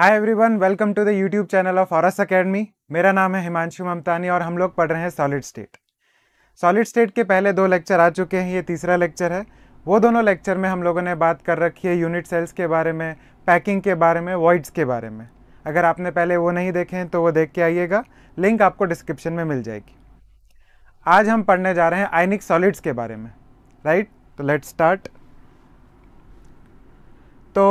Hi everyone welcome to the YouTube channel of औरस academy मेरा नाम है हिमांशु ममतानी और हम लोग पढ़ रहे हैं सॉलिड स्टेट सॉलिड स्टेट के पहले दो लेक्चर आ चुके हैं ये तीसरा लेक्चर है वो दोनों लेक्चर में हम लोगों ने बात कर रखी है यूनिट सेल्स के बारे में पैकिंग के बारे में वॉइड्स के बारे में अगर आपने पहले वो नहीं देखे हैं तो वो देख के आइएगा लिंक आपको डिस्क्रिप्शन में मिल जाएगी आज हम पढ़ने जा रहे हैं आइनिक सॉलिड्स के बारे में राइट तो लेट स्टार्ट तो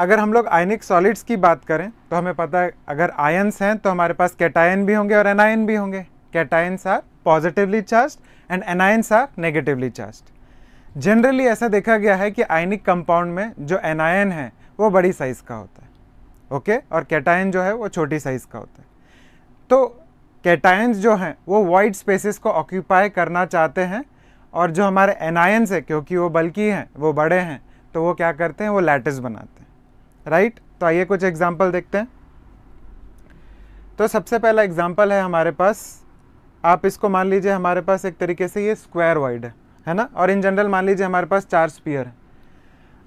अगर हम लोग आयनिक सॉलिड्स की बात करें तो हमें पता है अगर आयन्स हैं तो हमारे पास कैटायन भी होंगे और एनायन भी होंगे cations are positively charged and anions are negatively charged generally ऐसा देखा गया है कि आयनिक कंपाउंड में जो एनायन है वो बड़ी साइज़ का होता है ओके okay? और कैटायन जो है वो छोटी साइज़ का होता है तो कैटायंस जो हैं वो वाइड स्पेसिस को ऑक्यूपाई करना चाहते हैं और जो हमारे एनायंस है क्योंकि वो बल्कि हैं वो बड़े हैं तो वो क्या करते हैं वो लैटिस बनाते हैं राइट right? तो आइए कुछ एग्जाम्पल देखते हैं तो सबसे पहला एग्जाम्पल है हमारे पास आप इसको मान लीजिए हमारे पास एक तरीके से ये स्क्वायर वाइड है है ना और इन जनरल मान लीजिए हमारे पास चार स्पीयर है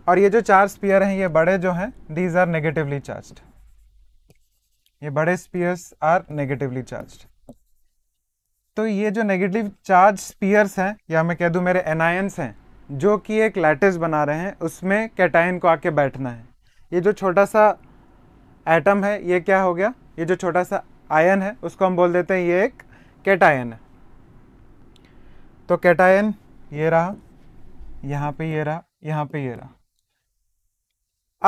और ये जो चार स्पीयर हैं ये बड़े जो हैं दीज आर नेगेटिवली चार्ज ये बड़े स्पीयर्स आर नेगेटिवली चार्ज तो ये जो नेगेटिव चार्ज स्पीयर्स हैं या मैं कह दूँ मेरे एनायंस हैं जो कि एक लैटिस बना रहे हैं उसमें कैटाइन को आके बैठना है ये जो छोटा सा एटम है ये क्या हो गया ये जो छोटा सा आयन है उसको हम बोल देते हैं ये एक कैटायन है तो कैटायन ये रहा यहाँ पे ये रहा यहाँ पे ये रहा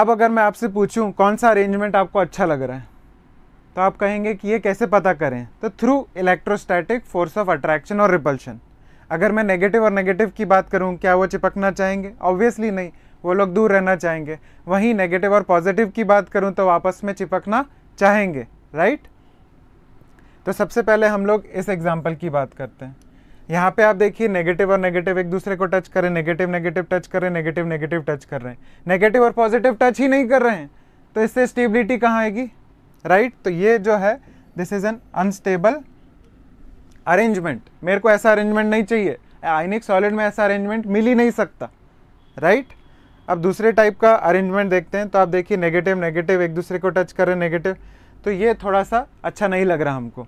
अब अगर मैं आपसे पूछूं कौन सा अरेंजमेंट आपको अच्छा लग रहा है तो आप कहेंगे कि ये कैसे पता करें तो through electrostatic force of attraction और रिपल्शन अगर मैं नेगेटिव और नेगेटिव की बात करूं क्या वो चिपकना चाहेंगे ऑब्वियसली नहीं वो लोग दूर रहना चाहेंगे वहीं नेगेटिव और पॉजिटिव की बात करूँ तो आपस में चिपकना चाहेंगे राइट तो सबसे पहले हम लोग इस एग्जाम्पल की बात करते हैं यहाँ पे आप देखिए नेगेटिव और नेगेटिव एक दूसरे को टच करें नेगेटिव नेगेटिव टच करें नेगेटिव नेगेटिव टच कर रहे हैं नेगेटिव और पॉजिटिव टच ही नहीं कर रहे हैं तो इससे स्टेबिलिटी कहाँ आएगी राइट तो ये जो है this is an unstable arrangement मेरे को ऐसा अरेंजमेंट नहीं चाहिए आइनिक सॉलिड में ऐसा अरेंजमेंट मिल ही नहीं सकता राइट right? अब दूसरे टाइप का अरेंजमेंट देखते हैं तो आप देखिए नेगेटिव नेगेटिव एक दूसरे को टच कर रहे नेगेटिव तो ये थोड़ा सा अच्छा नहीं लग रहा हमको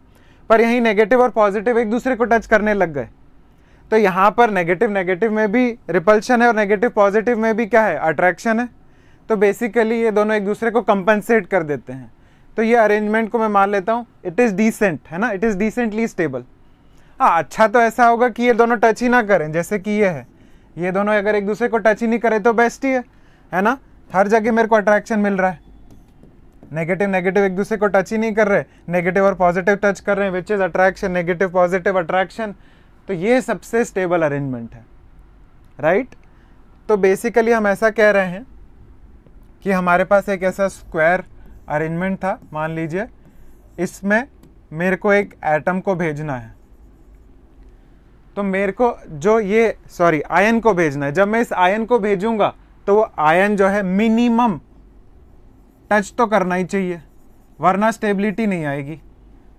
पर यहीं नेगेटिव और पॉजिटिव एक दूसरे को टच करने लग गए तो यहाँ पर नेगेटिव नेगेटिव में भी रिपल्शन है और नेगेटिव पॉजिटिव में भी क्या है अट्रैक्शन है तो बेसिकली ये दोनों एक दूसरे को कंपनसेट कर देते हैं तो ये अरेंजमेंट को मैं मान लेता हूँ इट इज़ डिसेंट है ना इट इज़ डिसेंटली स्टेबल हाँ अच्छा तो ऐसा होगा कि ये दोनों टच ही ना करें जैसे कि ये है ये दोनों अगर एक दूसरे को टच ही नहीं करे तो बेस्ट ही है है ना हर जगह मेरे को अट्रैक्शन मिल रहा है नेगेटिव नेगेटिव एक दूसरे को टच ही नहीं कर रहे नेगेटिव और पॉजिटिव टच कर रहे हैं which is attraction negative positive attraction तो ये सबसे स्टेबल अरेंजमेंट है राइट right? तो बेसिकली हम ऐसा कह रहे हैं कि हमारे पास एक ऐसा स्क्वायर अरेंजमेंट था मान लीजिए इसमें मेरे को एक एटम को भेजना है तो मेरे को जो ये सॉरी आयन को भेजना है जब मैं इस आयन को भेजूंगा तो वो आयन जो है मिनिमम टच तो करना ही चाहिए वरना स्टेबिलिटी नहीं आएगी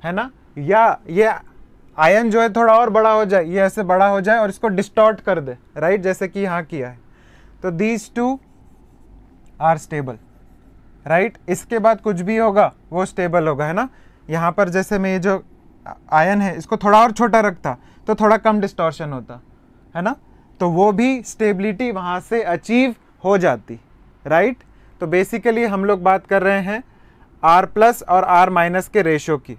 है ना या ये आयन जो है थोड़ा और बड़ा हो जाए ये ऐसे बड़ा हो जाए और इसको डिस्टॉर्ट कर दे राइट जैसे कि यहाँ किया है तो these two are stable right इसके बाद कुछ भी होगा वो स्टेबल होगा है ना यहाँ पर जैसे मैं ये जो आयन है इसको थोड़ा और छोटा रखता तो थोड़ा कम डिस्टॉर्शन होता है ना तो वो भी स्टेबिलिटी वहाँ से अचीव हो जाती राइट तो बेसिकली हम लोग बात कर रहे हैं आर प्लस और आर माइनस के रेशो की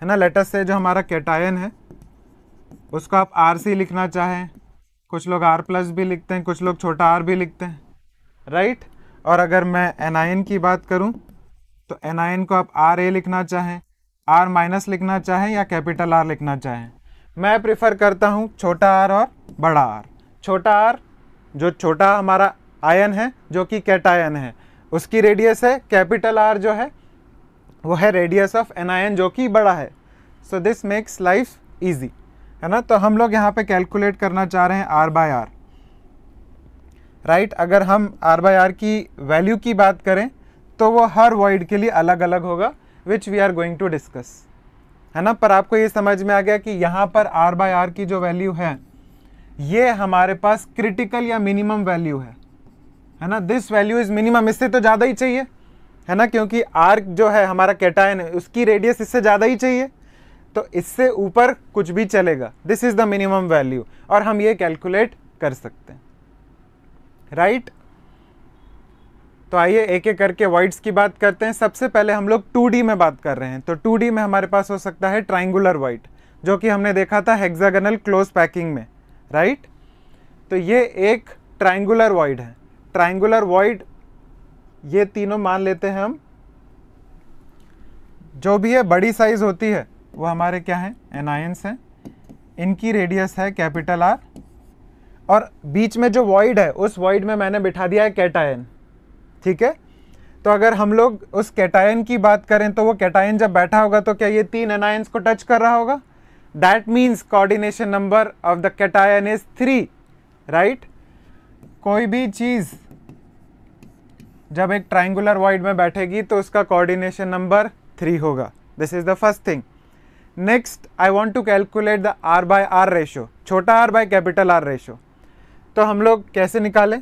है ना लेटस से जो हमारा कैटायन है उसको आप आर सी लिखना चाहें कुछ लोग आर प्लस भी लिखते हैं कुछ लोग छोटा आर भी लिखते हैं राइट और अगर मैं एनायन की बात करूं तो एनायन को आप आर ए लिखना चाहें आर माइनस लिखना चाहें या कैपिटल आर लिखना चाहें मैं प्रेफर करता हूँ छोटा आर और बड़ा आर छोटा आर जो छोटा हमारा आयन है जो कि कैटायन है उसकी रेडियस है कैपिटल आर जो है वो है रेडियस ऑफ एन आयन जो कि बड़ा है so this makes life easy है ना तो हम लोग यहाँ पे कैलकुलेट करना चाह रहे हैं आर बाय आर राइट अगर हम आर बाय आर की वैल्यू की बात करें तो वो हर वर्ड के लिए अलग अलग होगा which we are going to discuss है ना पर आपको ये समझ में आ गया कि यहाँ पर आर बाय आर की जो वैल्यू है ये हमारे पास क्रिटिकल या मिनिमम वैल्यू है है ना दिस वैल्यू इज़ मिनिमम इससे तो ज़्यादा ही चाहिए है ना क्योंकि आर जो है हमारा कैटायन है उसकी रेडियस इससे ज़्यादा ही चाहिए तो इससे ऊपर कुछ भी चलेगा this is the minimum value और हम ये कैलकुलेट कर सकते हैं राइट right? तो आइए एक एक करके वाइड्स की बात करते हैं सबसे पहले हम लोग 2D में बात कर रहे हैं तो 2D में हमारे पास हो सकता है ट्राइंगुलर वाइट जो कि हमने देखा था हेक्सागनल क्लोज पैकिंग में राइट तो ये एक ट्राइंगुलर वाइड है ट्राइंगुलर वाइड ये तीनों मान लेते हैं हम जो भी है बड़ी साइज होती है वो हमारे क्या है एनायंस हैं इनकी रेडियस है कैपिटल आर और बीच में जो वाइड है उस वाइड में मैंने बिठा दिया है कैटायन ठीक है तो अगर हम लोग उस कैटायन की बात करें तो वो कैटायन जब बैठा होगा तो क्या ये तीन अनायंस को टच कर रहा होगा that means coordination number of the cation is three right कोई भी चीज़ जब एक ट्राइंगुलर वाइड में बैठेगी तो उसका कोऑर्डिनेशन नंबर थ्री होगा this is the first thing next I want to calculate the R by are ratio छोटा R by capital R ratio तो हम लोग कैसे निकालें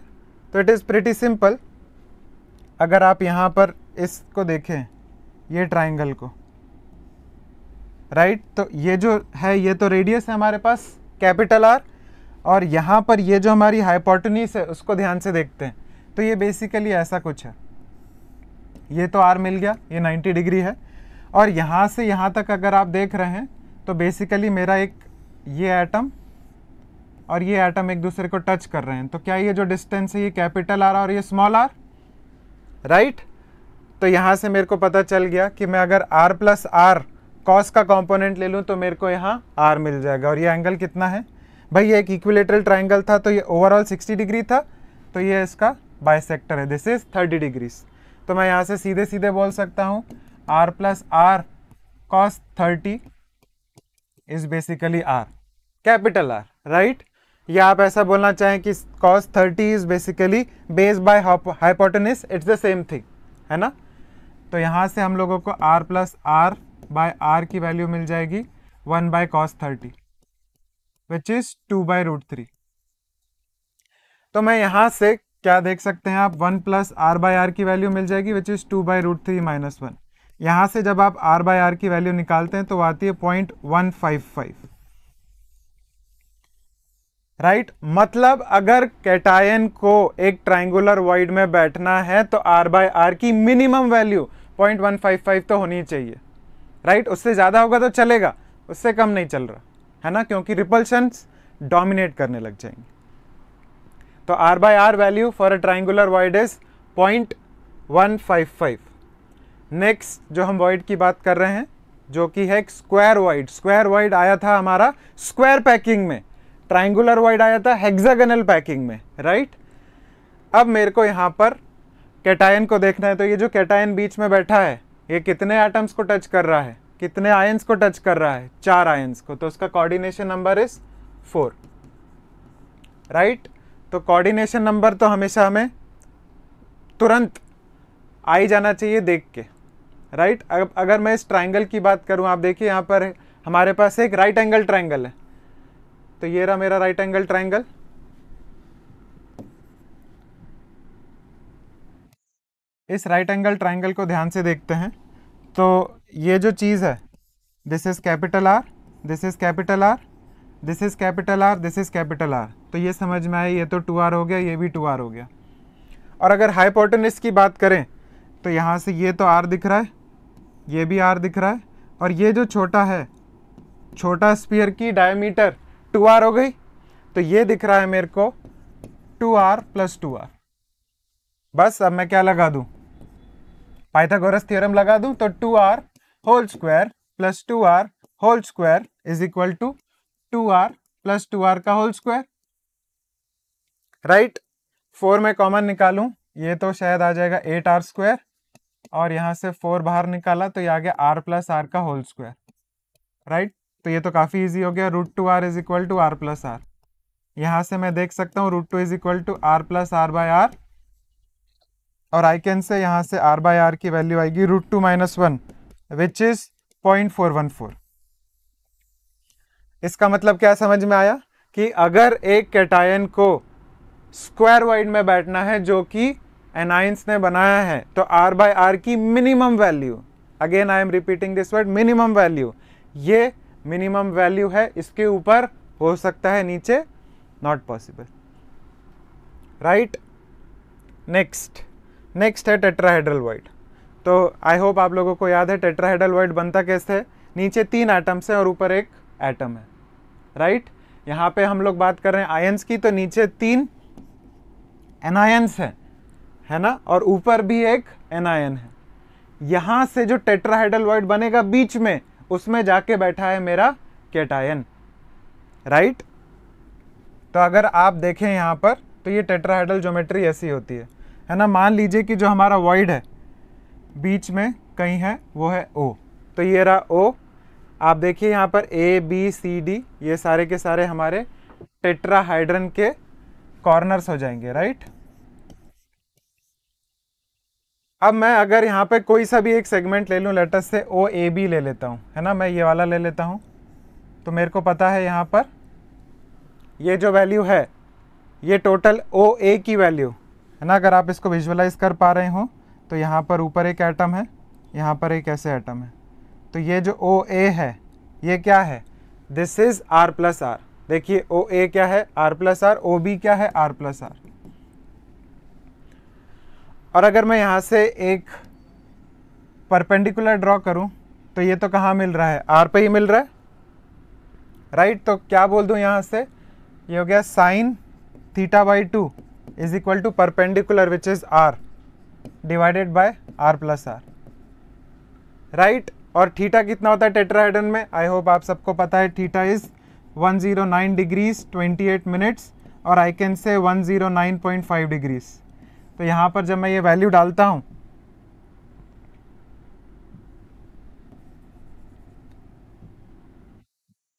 तो इट इज़ प्रिटी सिंपल अगर आप यहाँ पर इसको देखें ये ट्राइंगल को राइट तो ये जो है ये तो रेडियस है हमारे पास कैपिटल आर और यहाँ पर ये जो हमारी हाइपोटनीस है उसको ध्यान से देखते हैं तो ये बेसिकली ऐसा कुछ है ये तो आर मिल गया ये 90 डिग्री है और यहाँ से यहाँ तक अगर आप देख रहे हैं तो बेसिकली मेरा एक ये एटम और ये एटम एक दूसरे को टच कर रहे हैं तो क्या ये जो डिस्टेंस है ये कैपिटल आर और ये स्मॉल आर राइट right? तो यहाँ से मेरे को पता चल गया कि मैं अगर आर प्लस आर कॉस का कॉम्पोनेंट ले लूँ तो मेरे को यहाँ आर मिल जाएगा और ये एंगल कितना है भाई ये एक इक्विलेटरल ट्राइंगल था तो ये ओवरऑल 60 डिग्री था तो ये इसका बायसेक्टर है दिस इज 30 डिग्रीज तो मैं यहाँ से सीधे सीधे बोल सकता हूँ R plus R cos thirty is basically R capital are right या आप ऐसा बोलना चाहें कि cos thirty is basically base by hypotenuse it's the same thing है ना तो यहाँ से हम लोगों को R plus are by are की वैल्यू मिल जाएगी one by cos thirty which is two by root three तो मैं यहाँ से क्या देख सकते हैं आप one plus are by are की वैल्यू मिल जाएगी which is two by root three minus one यहाँ से जब आप आर बाय आर की वैल्यू निकालते हैं तो आती है point one five five right मतलब अगर कैटायन को एक ट्राइंगुलर वाइड में बैठना है तो आर बाय आर की minimum value point one five five तो होनी चाहिए राइट उससे ज़्यादा होगा तो चलेगा उससे कम नहीं चल रहा है ना क्योंकि रिपल्शंस डोमिनेट करने लग जाएंगे तो are by R value for a triangular void is point one five five next जो हम वाइड की बात कर रहे हैं जो कि है एक स्क्वायर वाइड स्क्वायर वाइड आया था हमारा स्क्वायर पैकिंग में ट्राइंगुलर वाइड आया था हेक्सागनल पैकिंग में राइट अब मेरे को यहाँ पर कैटायन को देखना है तो ये जो कैटायन बीच में बैठा है ये कितने आइटम्स को टच कर रहा है कितने आयंस को टच कर रहा है चार आयंस को तो उसका coordination number is four right तो कोऑर्डिनेशन नंबर तो हमेशा हमें तुरंत आ ही जाना चाहिए देख के राइट right? अगर मैं इस ट्राइंगल की बात करूँ आप देखिए यहाँ पर हमारे पास एक राइट एंगल ट्राइंगल है तो ये रहा मेरा राइट एंगल ट्राइंगल इस राइट एंगल ट्राइंगल को ध्यान से देखते हैं तो ये जो चीज़ है this is capital R this is capital R this is capital R this is capital R तो ये समझ में आए ये तो टू आर हो गया ये भी टू आर हो गया और अगर हाईपोटनिस की बात करें तो यहाँ से ये तो आर दिख रहा है ये भी आर दिख रहा है और ये जो छोटा है छोटा स्पीयर की डायमीटर टू आर हो गई तो ये दिख रहा है मेरे को two are plus two R बस अब मैं क्या लगा दू पाइथागोरस थ्योरम लगा दू तो two R whole square plus two R whole square is equal to two are plus two R का होल स्क्वायर राइट फोर में कॉमन निकालू ये तो शायद आ जाएगा एट आर स्क्वायर और यहां से फोर बाहर निकाला तो ये आ गया आर प्लस आर का होल स्क्वायर राइट तो ये तो काफ़ी इजी हो गया root two are is equal to are plus R यहाँ से मैं देख सकता हूँ root two is equal to are plus are by are और आई कैन से यहाँ से आर बाय आर की वैल्यू आएगी root two minus one which is point four one four इसका मतलब क्या समझ में आया कि अगर एक कैटायन को स्क्वायर वाइड में बैठना है जो कि एनाइंस ने बनाया है तो आर बाय आर की minimum value again I am repeating this word minimum value ये मिनिमम वैल्यू है इसके ऊपर हो सकता है नीचे not possible right next next है टेट्राहेड्रल वर्ड तो आई होप आप लोगों को याद है टेट्राहेड्रल वर्ड बनता कैसे है नीचे तीन एटम्स हैं और ऊपर एक एटम है राइट right? यहाँ पे हम लोग बात कर रहे हैं आयंस की तो नीचे तीन एनायंस है है ना और ऊपर भी एक एनायन है यहाँ से जो टेट्राहेड्रल वर्ड बनेगा बीच में उसमें जाके बैठा है मेरा केटायन राइट तो अगर आप देखें यहाँ पर तो ये टेट्राहेड्रल ज्योमेट्री ऐसी होती है है ना मान लीजिए कि जो हमारा वॉइड है बीच में कहीं है वो है ओ तो ये रहा ओ आप देखिए यहाँ पर ए बी सी डी ये सारे के सारे हमारे टेट्राहाइड्रन के कॉर्नर्स हो जाएंगे राइट अब मैं अगर यहाँ पे कोई सा भी एक सेगमेंट ले लूँ let's say O A B ले लेता हूँ है ना मैं ये वाला ले लेता हूँ तो मेरे को पता है यहाँ पर ये जो वैल्यू है ये टोटल ओ ए की वैल्यू है ना अगर आप इसको विजुअलाइज कर पा रहे हो तो यहाँ पर ऊपर एक एटम है यहाँ पर एक ऐसे एटम है तो ये जो ओ ए है ये क्या है this is R plus R देखिए ओ ए क्या है R plus R O B क्या है आर प्लस आर और अगर मैं यहाँ से एक परपेंडिकुलर ड्रॉ करूँ तो ये तो कहाँ मिल रहा है आर पे ही मिल रहा है राइट तो क्या बोल दूँ यहाँ से ये हो गया sine theta by two is equal to perpendicular which is R divided by R plus R right और थीटा कितना होता है टेट्राइडन में आई होप आप सबको पता है थीटा इज़ 109 डिग्रीज 28 मिनट्स और आई कैन से 109.5 डिग्रीज़ तो यहाँ पर जब मैं ये वैल्यू डालता हूँ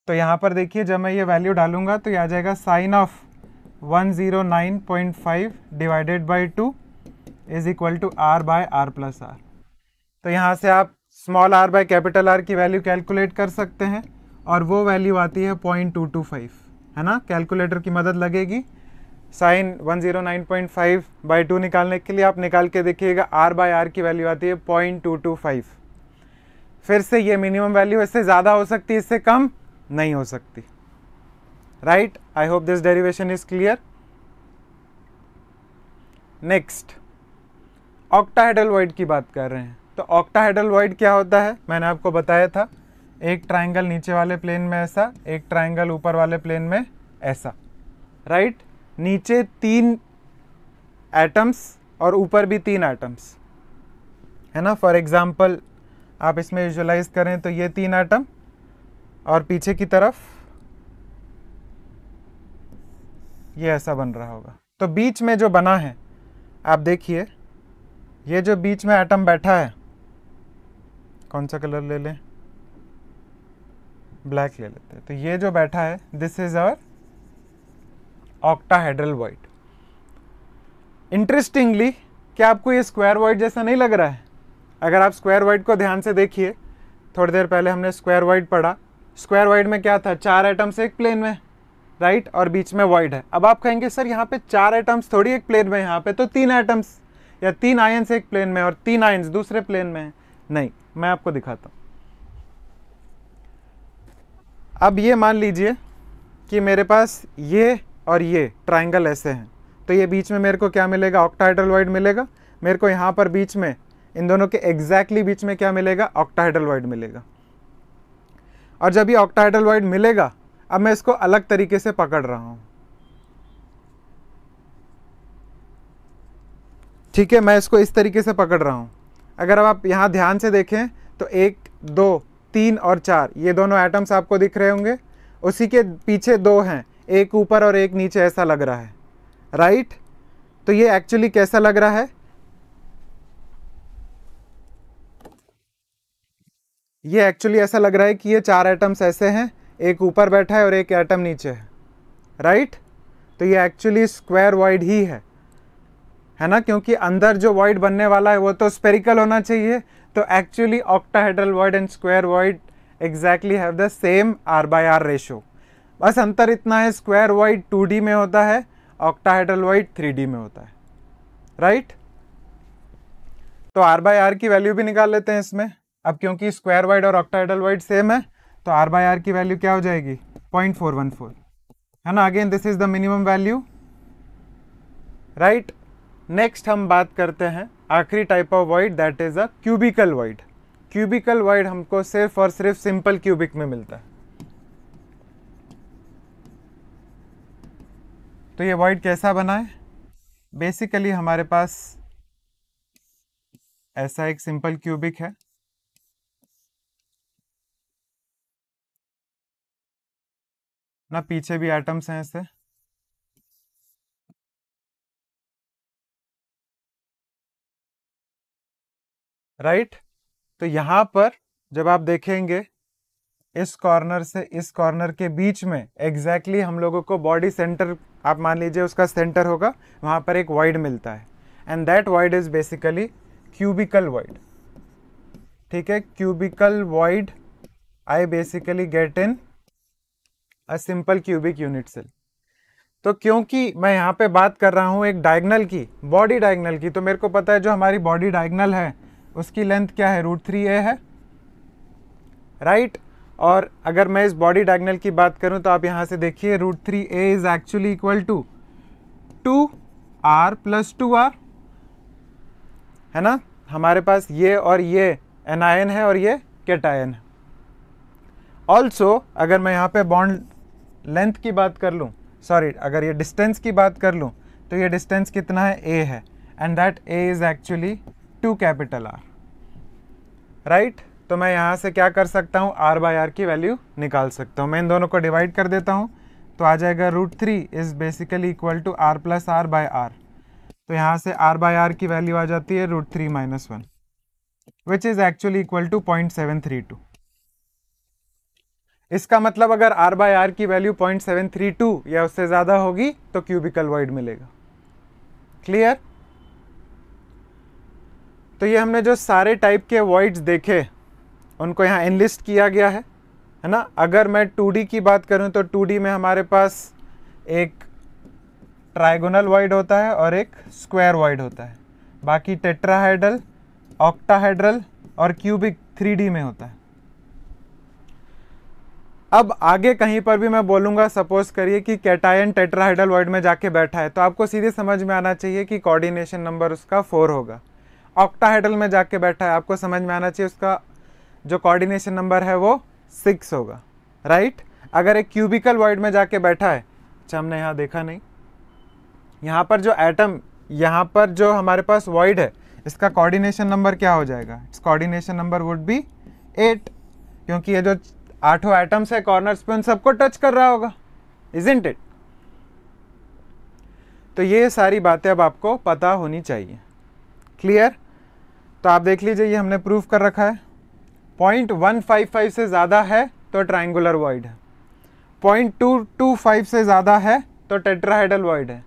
तो यहाँ पर देखिए जब मैं ये वैल्यू डालूंगा तो ये आ जाएगा sine of 109.5 divided by two is equal to are by R plus R तो यहाँ से आप small R by capital R की वैल्यू कैलकुलेट कर सकते हैं और वो वैल्यू आती है पॉइंट टू टू फाइव है ना कैलकुलेटर की मदद लगेगी साइन 109.5 बाई टू निकालने के लिए आप निकाल के देखिएगा आर बाई आर की वैल्यू आती है पॉइंट टू टू फाइव फिर से ये मिनिमम वैल्यू इससे ज़्यादा हो सकती है इससे कम नहीं हो सकती right I hope this derivation is clear next octahedral void की बात कर रहे हैं तो ऑक्टाहेडल वॉइड क्या होता है मैंने आपको बताया था एक ट्राइंगल नीचे वाले प्लेन में ऐसा एक ट्राइंगल ऊपर वाले प्लेन में ऐसा राइट right? नीचे तीन एटम्स और ऊपर भी तीन एटम्स है ना फॉर एग्ज़ाम्पल आप इसमें विजुलाइज करें तो ये तीन एटम और पीछे की तरफ ये ऐसा बन रहा होगा तो बीच में जो बना है आप देखिए ये जो बीच में एटम बैठा है कौन सा कलर ले लें ब्लैक ले लेते हैं तो ये जो बैठा है this is our octahedral void interestingly क्या आपको ये स्क्वायर वाइड जैसा नहीं लग रहा है अगर आप स्क्वायर वाइड को ध्यान से देखिए थोड़ी देर पहले हमने स्क्वायर वाइड पढ़ा स्क्वायर वाइड में क्या था चार आइटम्स एक प्लेन में राइट और बीच में वाइड है अब आप कहेंगे सर यहाँ पे चार आइटम्स थोड़ी एक प्लेन में यहाँ पे तो तीन आइटम्स या तीन आयंस एक प्लेन में और तीन आयंस दूसरे प्लेन में है नहीं मैं आपको दिखाता हूँ अब ये मान लीजिए कि मेरे पास ये और ये ट्राइंगल ऐसे हैं तो ये बीच में मेरे को क्या मिलेगा ऑक्टाहाइड्रलवाइड मिलेगा मेरे को यहाँ पर बीच में इन दोनों के एग्जैक्टली exactly बीच में क्या मिलेगा ऑक्टाहाइड्रलवाइड मिलेगा और जब ये ऑक्टाहाइड्रलवाइड मिलेगा अब मैं इसको अलग तरीके से पकड़ रहा हूँ ठीक है मैं इसको इस तरीके से पकड़ रहा हूँ अगर अब आप यहाँ ध्यान से देखें तो एक दो तीन और चार ये दोनों एटम्स आपको दिख रहे होंगे उसी के पीछे दो हैं एक ऊपर और एक नीचे ऐसा लग रहा है राइट right? तो ये एक्चुअली कैसा लग रहा है ये एक्चुअली ऐसा लग रहा है कि ये चार एटम्स ऐसे हैं एक ऊपर बैठा है और एक एटम नीचे है राइट right? तो ये एक्चुअली स्क्वायर वाइड ही है है ना क्योंकि अंदर जो वाइड बनने वाला है वो तो स्पेरिकल होना चाहिए तो actually octahedral void and square void exactly have the same r by are ratio बस अंतर इतना है स्क्वायर वाइड डी में होता है ऑक्टाहेड्रल वाइड डी में होता है राइट तो आर बाय आर की वैल्यू भी निकाल लेते हैं इसमें अब क्योंकि स्क्वायर वाइड और ऑक्टाहेड्रल वाइड सेम है तो आर बाय आर की वैल्यू क्या हो जाएगी पॉइंट फोर वन फोर है ना again this is the minimum value right next हम बात करते हैं आखिरी type of void that is a cubical void cubical void हमको सिर्फ और सिर्फ सिंपल क्यूबिक में मिलता है तो ये वॉइड कैसा बना है बेसिकली हमारे पास ऐसा एक सिंपल क्यूबिक है ना पीछे भी एटम्स हैं इससे राइट right? तो यहां पर जब आप देखेंगे इस कॉर्नर से इस कॉर्नर के बीच में एग्जैक्टली exactly हम लोगों को बॉडी सेंटर आप मान लीजिए उसका सेंटर होगा वहाँ पर एक वाइड मिलता है and that void is basically cubical void ठीक है cubical void I basically get in a simple cubic unit cell तो क्योंकि मैं यहाँ पे बात कर रहा हूँ एक डायगनल की बॉडी डायगनल की तो मेरे को पता है जो हमारी बॉडी डायगनल है उसकी लेंथ क्या है रूट थ्री ए है राइट right? और अगर मैं इस बॉडी डायगनल की बात करूं तो आप यहां से देखिए root three A is actually equal to two are plus two r है ना हमारे पास ये और ये एनायन है और ये केटायन है ऑल्सो अगर मैं यहाँ पे बॉन्ड लेंथ की बात कर लूँ सॉरी अगर ये डिस्टेंस की बात कर लूँ तो ये डिस्टेंस कितना है ए है and that a is actually two capital are right तो मैं यहाँ से क्या कर सकता हूँ आर बाई आर की वैल्यू निकाल सकता हूँ मैं इन दोनों को डिवाइड कर देता हूँ तो आ जाएगा root three is basically equal to are plus are by r तो यहाँ से आर बाय आर की वैल्यू आ जाती है root three minus one which is actually equal to point seven three two इसका मतलब अगर आर बाय आर की value point seven three two या उससे ज़्यादा होगी तो क्यूबिकल वाइड मिलेगा क्लियर तो ये हमने जो सारे टाइप के वॉइड्स देखे उनको यहाँ इनलिस्ट किया गया है है ना अगर मैं टू की बात करूँ तो टू में हमारे पास एक ट्राइगोनल वाइड होता है और एक स्क्वायर वाइड होता है बाकी टेट्राहाइड्रल ऑक्टाहाइड्रल और क्यूबिक 3D में होता है अब आगे कहीं पर भी मैं बोलूँगा सपोज करिए कि कैटायन टेट्राहाइड्रल वर्ड में जाके बैठा है तो आपको सीधे समझ में आना चाहिए कि कोऑर्डिनेशन नंबर उसका फोर होगा ऑक्टाहाइड्रल में जाके बैठा है आपको समझ में आना चाहिए उसका जो कोऑर्डिनेशन नंबर है वो सिक्स होगा राइट अगर एक क्यूबिकल वर्ड में जाके बैठा है अच्छा हमने यहाँ देखा नहीं यहाँ पर जो एटम यहाँ पर जो हमारे पास वॉइड है इसका कोऑर्डिनेशन नंबर क्या हो जाएगा इस coordination number would be eight क्योंकि ये जो आठों एटम्स है कॉर्नर्स पे उन सबको टच कर रहा होगा इज इंट इट तो ये सारी बातें अब आपको पता होनी चाहिए क्लियर तो आप देख लीजिए ये हमने प्रूफ कर रखा है पॉइंट वन फाइव फाइव से ज़्यादा है तो ट्राइंगुलर वॉइड है पॉइंट टू टू फाइव से ज़्यादा है तो टेट्राहेडल वॉइड है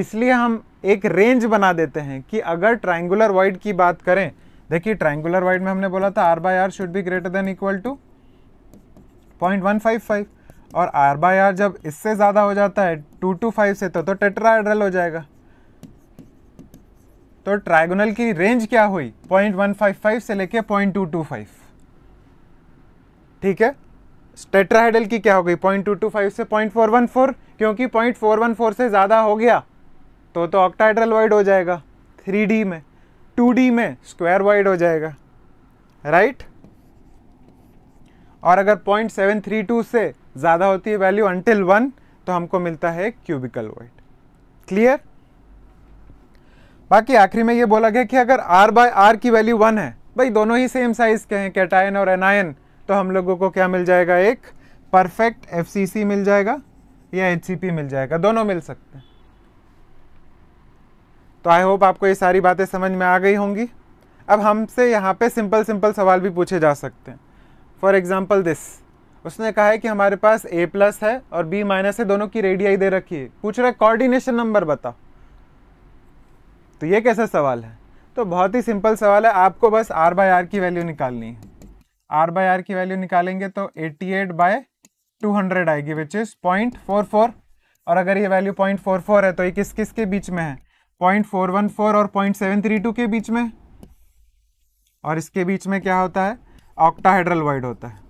इसलिए हम एक रेंज बना देते हैं कि अगर ट्राइंगुलर वॉइड की बात करें देखिए ट्राइंगुलर वाइड में हमने बोला था r by r should be greater than equal to point one five five और आर बाय आर जब इससे ज़्यादा हो जाता है टू टू फाइव से तो, तो टेट्राहेड्रल हो जाएगा तो ट्राइगोनल की रेंज क्या हुई पॉइंट वन फाइव फाइव से लेके पॉइंट टू टू फाइव ठीक है स्टेट्राहेडल की क्या हो गई पॉइंट टू टू फाइव से पॉइंट फोर वन फोर क्योंकि पॉइंट फोर वन फोर से ज़्यादा हो गया तो तो ऑक्टाहेड्रल वाइड हो जाएगा थ्री डी में टू डी में स्क्वायर वाइड हो जाएगा राइट और अगर पॉइंट सेवन थ्री टू से ज़्यादा होती है वैल्यू अंटिल वन तो हमको मिलता है क्यूबिकल वाइड क्लियर बाकी आखिरी में ये बोला गया कि अगर आर बाय आर की वैल्यू वन है भाई दोनों ही सेम साइज के हैं कैटायन और एनायन तो हम लोगों को क्या मिल जाएगा एक परफेक्ट एफ मिल जाएगा या एच मिल जाएगा दोनों मिल सकते हैं तो आई होप आपको ये सारी बातें समझ में आ गई होंगी अब हमसे यहाँ पे सिंपल सिंपल सवाल भी पूछे जा सकते हैं फॉर एग्ज़ाम्पल दिस उसने कहा है कि हमारे पास ए प्लस है और बी माइनस है दोनों की रेडियाई दे रखी है पूछ रहा है कोऑर्डिनेशन नंबर बताओ तो ये कैसा सवाल है तो बहुत ही सिंपल सवाल है आपको बस आर बाय आर की वैल्यू निकालनी है आर बाय आर की वैल्यू निकालेंगे तो 88 एट बाय टू आएगी which is point four four और अगर ये वैल्यू पॉइंट फोर फोर है तो ये किस किस के बीच में है पॉइंट फोर वन फोर और पॉइंट सेवन थ्री टू के बीच में और इसके बीच में क्या होता है ऑक्टाहाइड्रल वाइड होता है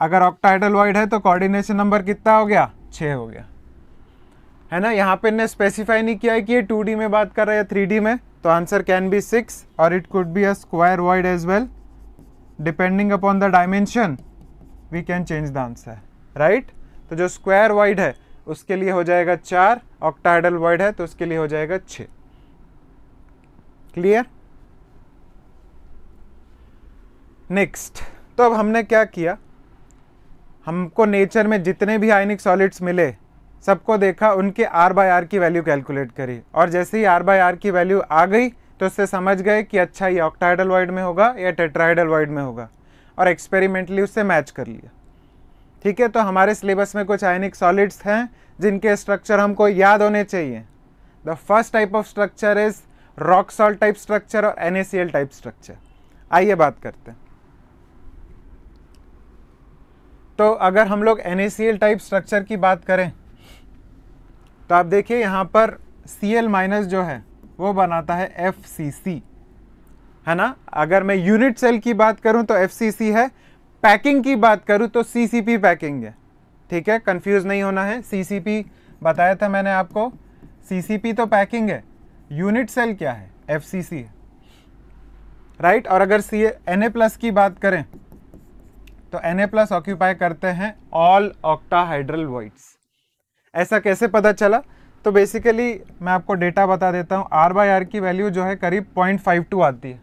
अगर ऑक्टाइडल वाइड है तो कोऑर्डिनेशन नंबर कितना हो गया छः हो गया है ना यहाँ पे इन्हें स्पेसिफाई नहीं किया है कि ये टू में बात कर रहा है या थ्री में तो आंसर कैन बी सिक्स और it could be a square void as well depending upon the dimension we can change the answer right तो जो स्क्वायर वाइड है उसके लिए हो जाएगा चार ऑक्टाइडल वर्ड है तो उसके लिए हो जाएगा छ क्लियर नेक्स्ट तो अब हमने क्या किया हमको नेचर में जितने भी आयनिक सॉलिड्स मिले सबको देखा उनके आर बाय आर की वैल्यू कैलकुलेट करी और जैसे ही आर बाय आर की वैल्यू आ गई तो उससे समझ गए कि अच्छा ये ऑक्टाइडल वाइड में होगा या टेट्राइडल वाइड में होगा और एक्सपेरिमेंटली उससे मैच कर लिया ठीक है तो हमारे सिलेबस में कुछ आयनिक सॉलिड्स हैं जिनके स्ट्रक्चर हमको याद होने चाहिए the first type of structure is rock salt type structure और एन टाइप स्ट्रक्चर आइए बात करते हैं तो अगर हम लोग एन टाइप स्ट्रक्चर की बात करें तो आप देखिए यहाँ पर सी एल माइनस जो है वो बनाता है एफ सी सी है ना अगर मैं यूनिट सेल की बात करूँ तो एफ सी सी है पैकिंग की बात करूँ तो सी सी पी पैकिंग है ठीक है कंफ्यूज नहीं होना है सी सी पी बताया था मैंने आपको सी सी पी तो पैकिंग है यूनिट सेल क्या है एफ सी सी है राइट right? और अगर सी एन ए प्लस की बात करें तो एन ए प्लस ऑक्यूपाई करते हैं ऑल ऑक्टाहाइड्रल वॉइड्स ऐसा कैसे पता चला तो बेसिकली मैं आपको डेटा बता देता हूँ आर बाई आर की वैल्यू जो है करीब पॉइंट फाइव टू आती है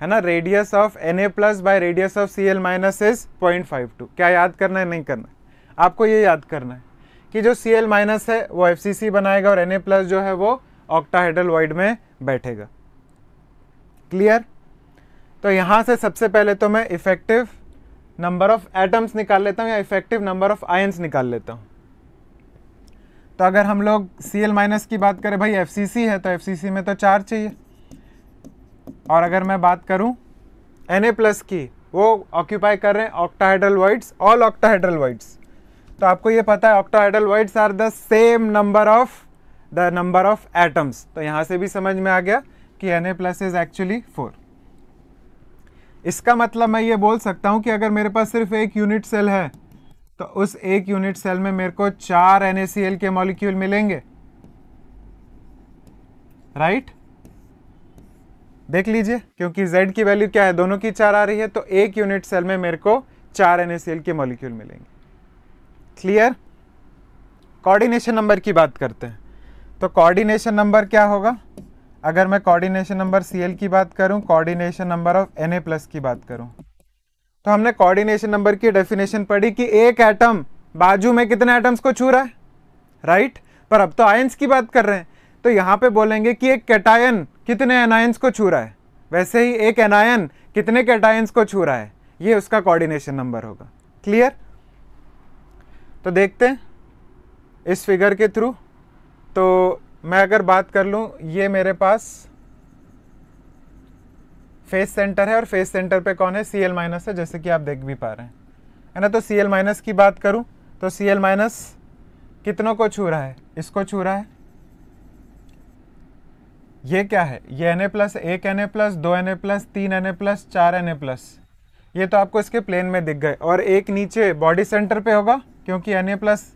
है ना radius of N A plus by radius of C L minus is point five two क्या याद करना है नहीं करना है आपको ये याद करना है कि जो सी एल माइनस है वो एफ सी सी बनाएगा और एन ए प्लस जो है वो ऑक्टाहेडल वाइड में बैठेगा क्लियर तो यहाँ से सबसे पहले तो मैं इफेक्टिव नंबर ऑफ एटम्स निकाल लेता हूँ या इफेक्टिव नंबर ऑफ आयंस निकाल लेता हूँ तो अगर हम लोग सी एल माइनस की बात करें भाई एफ सी सी है तो एफ सी सी में तो चार चाहिए और अगर मैं बात करूँ एन ए प्लस की वो ऑक्यूपाई कर रहे हैं octahedral voids all octahedral voids तो आपको ये पता है octahedral voids are the same number of the number of atoms तो यहाँ से भी समझ में आ गया कि N A plus is actually four इसका मतलब मैं ये बोल सकता हूँ कि अगर मेरे पास सिर्फ एक यूनिट सेल है तो उस एक यूनिट सेल में मेरे को चार एन के मॉलिक्यूल मिलेंगे राइट right? देख लीजिए क्योंकि Z की वैल्यू क्या है दोनों की चार आ रही है तो एक यूनिट सेल में मेरे को चार एन के मॉलिक्यूल मिलेंगे क्लियर कोऑर्डिनेशन नंबर की बात करते हैं तो कोऑर्डिनेशन नंबर क्या होगा अगर मैं कोऑर्डिनेशन नंबर Cl की बात करूं coordination number of Na plus की बात करूं तो हमने कोऑर्डिनेशन नंबर की डेफिनेशन पढ़ी कि एक एटम बाजू में कितने एटम्स को छू रहा है राइट right? पर अब तो आयंस की बात कर रहे हैं तो यहाँ पे बोलेंगे कि एक कैटायन कितने एनायंस को छू रहा है वैसे ही एक एनायन कितने कैटायंस को छू रहा है ये उसका कोऑर्डिनेशन नंबर होगा क्लियर तो देखते हैं इस फिगर के थ्रू तो मैं अगर बात कर लूँ ये मेरे पास फेस सेंटर है और फेस सेंटर पे कौन है सी एल माइनस है जैसे कि आप देख भी पा रहे हैं है ना तो सी एल माइनस की बात करूं तो सी एल माइनस कितनों को छू रहा है इसको छू रहा है ये क्या है ये एन ए प्लस एक एन ए प्लस दो एन ए प्लस तीन एन ए प्लस चार एन ए प्लस ये तो आपको इसके प्लेन में दिख गए और एक नीचे बॉडी सेंटर पे होगा क्योंकि एन ए प्लस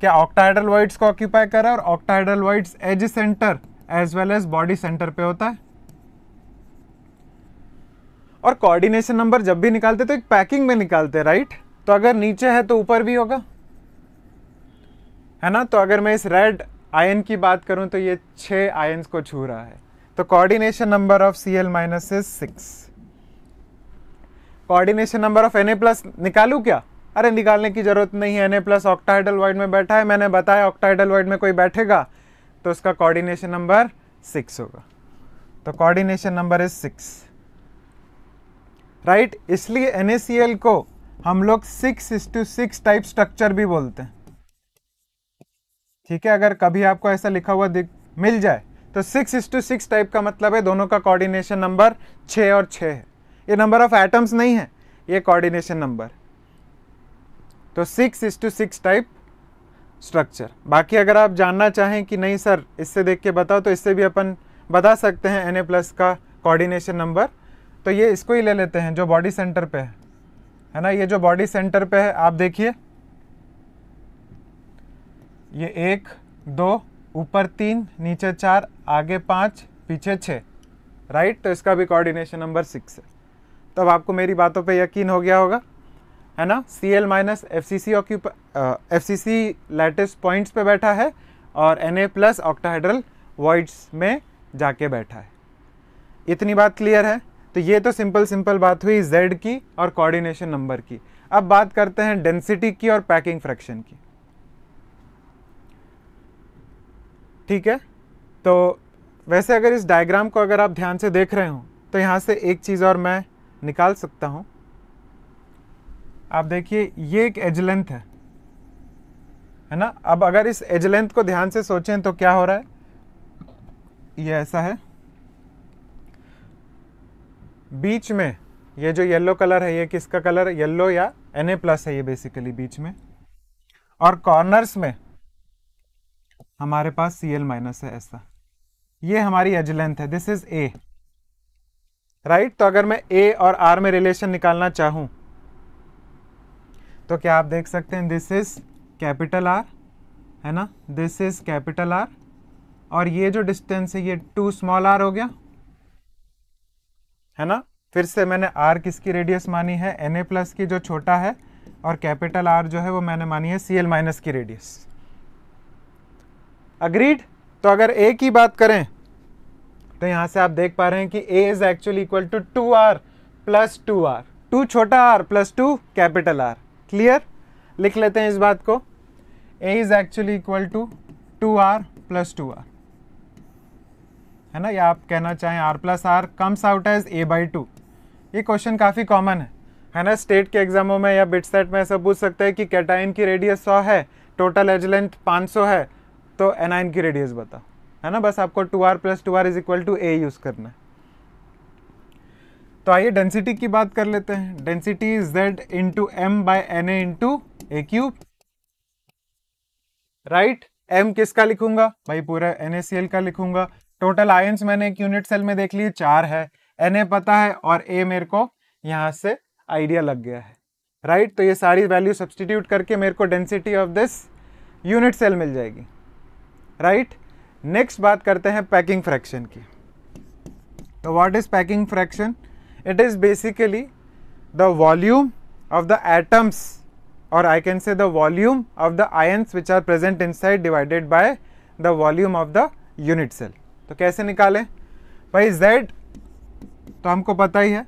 क्या ऑक्टाइडल वाइड्स को ऑक्यूपाई कर रहा है और octahedral voids as centre as well as body centre पे होता है और कोऑर्डिनेशन नंबर जब भी निकालते तो एक पैकिंग में निकालते राइट तो अगर नीचे है तो ऊपर भी होगा है ना तो अगर मैं इस रेड आयन की बात करूं तो ये छह आयन्स को छू रहा है तो coordination number of C L minus is six coordination number of N A plus निकालू क्या अरे निकालने की ज़रूरत नहीं है N A plus octahedral void में बैठा है मैंने बताया ऑक्टाइडल वाइड में कोई बैठेगा तो उसका कोऑर्डिनेशन नंबर सिक्स होगा तो coordination number is six right इसलिए एन को हम लोग six is to six type structure भी बोलते हैं ठीक है अगर कभी आपको ऐसा लिखा हुआ दिख मिल जाए तो six is to six type का मतलब है दोनों का कोऑर्डिनेशन नंबर छः और छः है ये नंबर ऑफ एटम्स नहीं है ये कोऑर्डिनेशन नंबर तो six is to six type structure बाकी अगर आप जानना चाहें कि नहीं सर इससे देख के बताओ तो इससे भी अपन बता सकते हैं एन ए प्लस का कॉर्डिनेशन नंबर तो ये इसको ही ले लेते हैं जो बॉडी सेंटर पे है है ना ये जो बॉडी सेंटर पे है आप देखिए ये एक दो ऊपर तीन नीचे चार आगे पाँच पीछे छः राइट तो इसका भी कोऑर्डिनेशन नंबर सिक्स है तो अब आपको मेरी बातों पे यकीन हो गया होगा है ना C L minus F C C occupy F C C lattice points पे बैठा है और N A plus octahedral voids में जाके बैठा है इतनी बात क्लियर है तो ये तो सिंपल सिंपल बात हुई जेड की और कोऑर्डिनेशन नंबर की अब बात करते हैं डेंसिटी की और पैकिंग फ्रैक्शन की ठीक है तो वैसे अगर इस डायग्राम को अगर आप ध्यान से देख रहे हो तो यहाँ से एक चीज़ और मैं निकाल सकता हूँ आप देखिए ये एक एज लेंथ है है ना अब अगर इस एज लेंथ को ध्यान से सोचें तो क्या हो रहा है ये ऐसा है बीच में ये जो येलो कलर है ये किसका कलर येलो या एन प्लस है ये बेसिकली बीच में और कॉर्नर्स में हमारे पास सी एल माइनस है ऐसा ये हमारी एज लेंथ है दिस इज ए राइट तो अगर मैं ए और आर में रिलेशन निकालना चाहूं तो क्या आप देख सकते हैं दिस इज कैपिटल आर है ना दिस इज कैपिटल आर और ये जो डिस्टेंस है ये टू स्मॉल आर हो गया है ना फिर से मैंने आर किसकी रेडियस मानी है एन ए प्लस की जो छोटा है और कैपिटल आर जो है वो मैंने मानी है सी एल माइनस की रेडियस अग्रीड तो अगर ए की बात करें तो यहां से आप देख पा रहे हैं कि a is actually equal to two are plus two r two छोटा r plus two capital r clear लिख लेते हैं इस बात को a is actually equal to two are plus two r है ना या आप कहना चाहें r plus r comes out as a by two ये क्वेश्चन काफ़ी कॉमन है है ना स्टेट के एग्जामों में या बिट सेट में ऐसा पूछ सकते हैं कि कैटाइन की रेडियस सौ है टोटल एज लेंथ पाँच सौ है तो एनाइन की रेडियस बताओ है ना बस आपको two are plus two are is equal to a use करना है तो आइए डेंसिटी की बात कर लेते हैं density is Z into M by N A into A cube right M किसका लिखूंगा भाई पूरा एन का लिखूंगा टोटल आयंस मैंने एक यूनिट सेल में देख लिए चार है एन पता है और ए मेरे को यहाँ से आइडिया लग गया है राइट right? तो ये सारी वैल्यू सब्सटीट्यूट करके मेरे को density of this unit cell मिल जाएगी राइट right? नेक्स्ट बात करते हैं पैकिंग फ्रैक्शन की तो what is packing fraction it is basically the volume of the atoms और I can say the volume of the ions which are present inside divided by the volume of the unit cell तो कैसे निकालें भाई z तो हमको पता ही है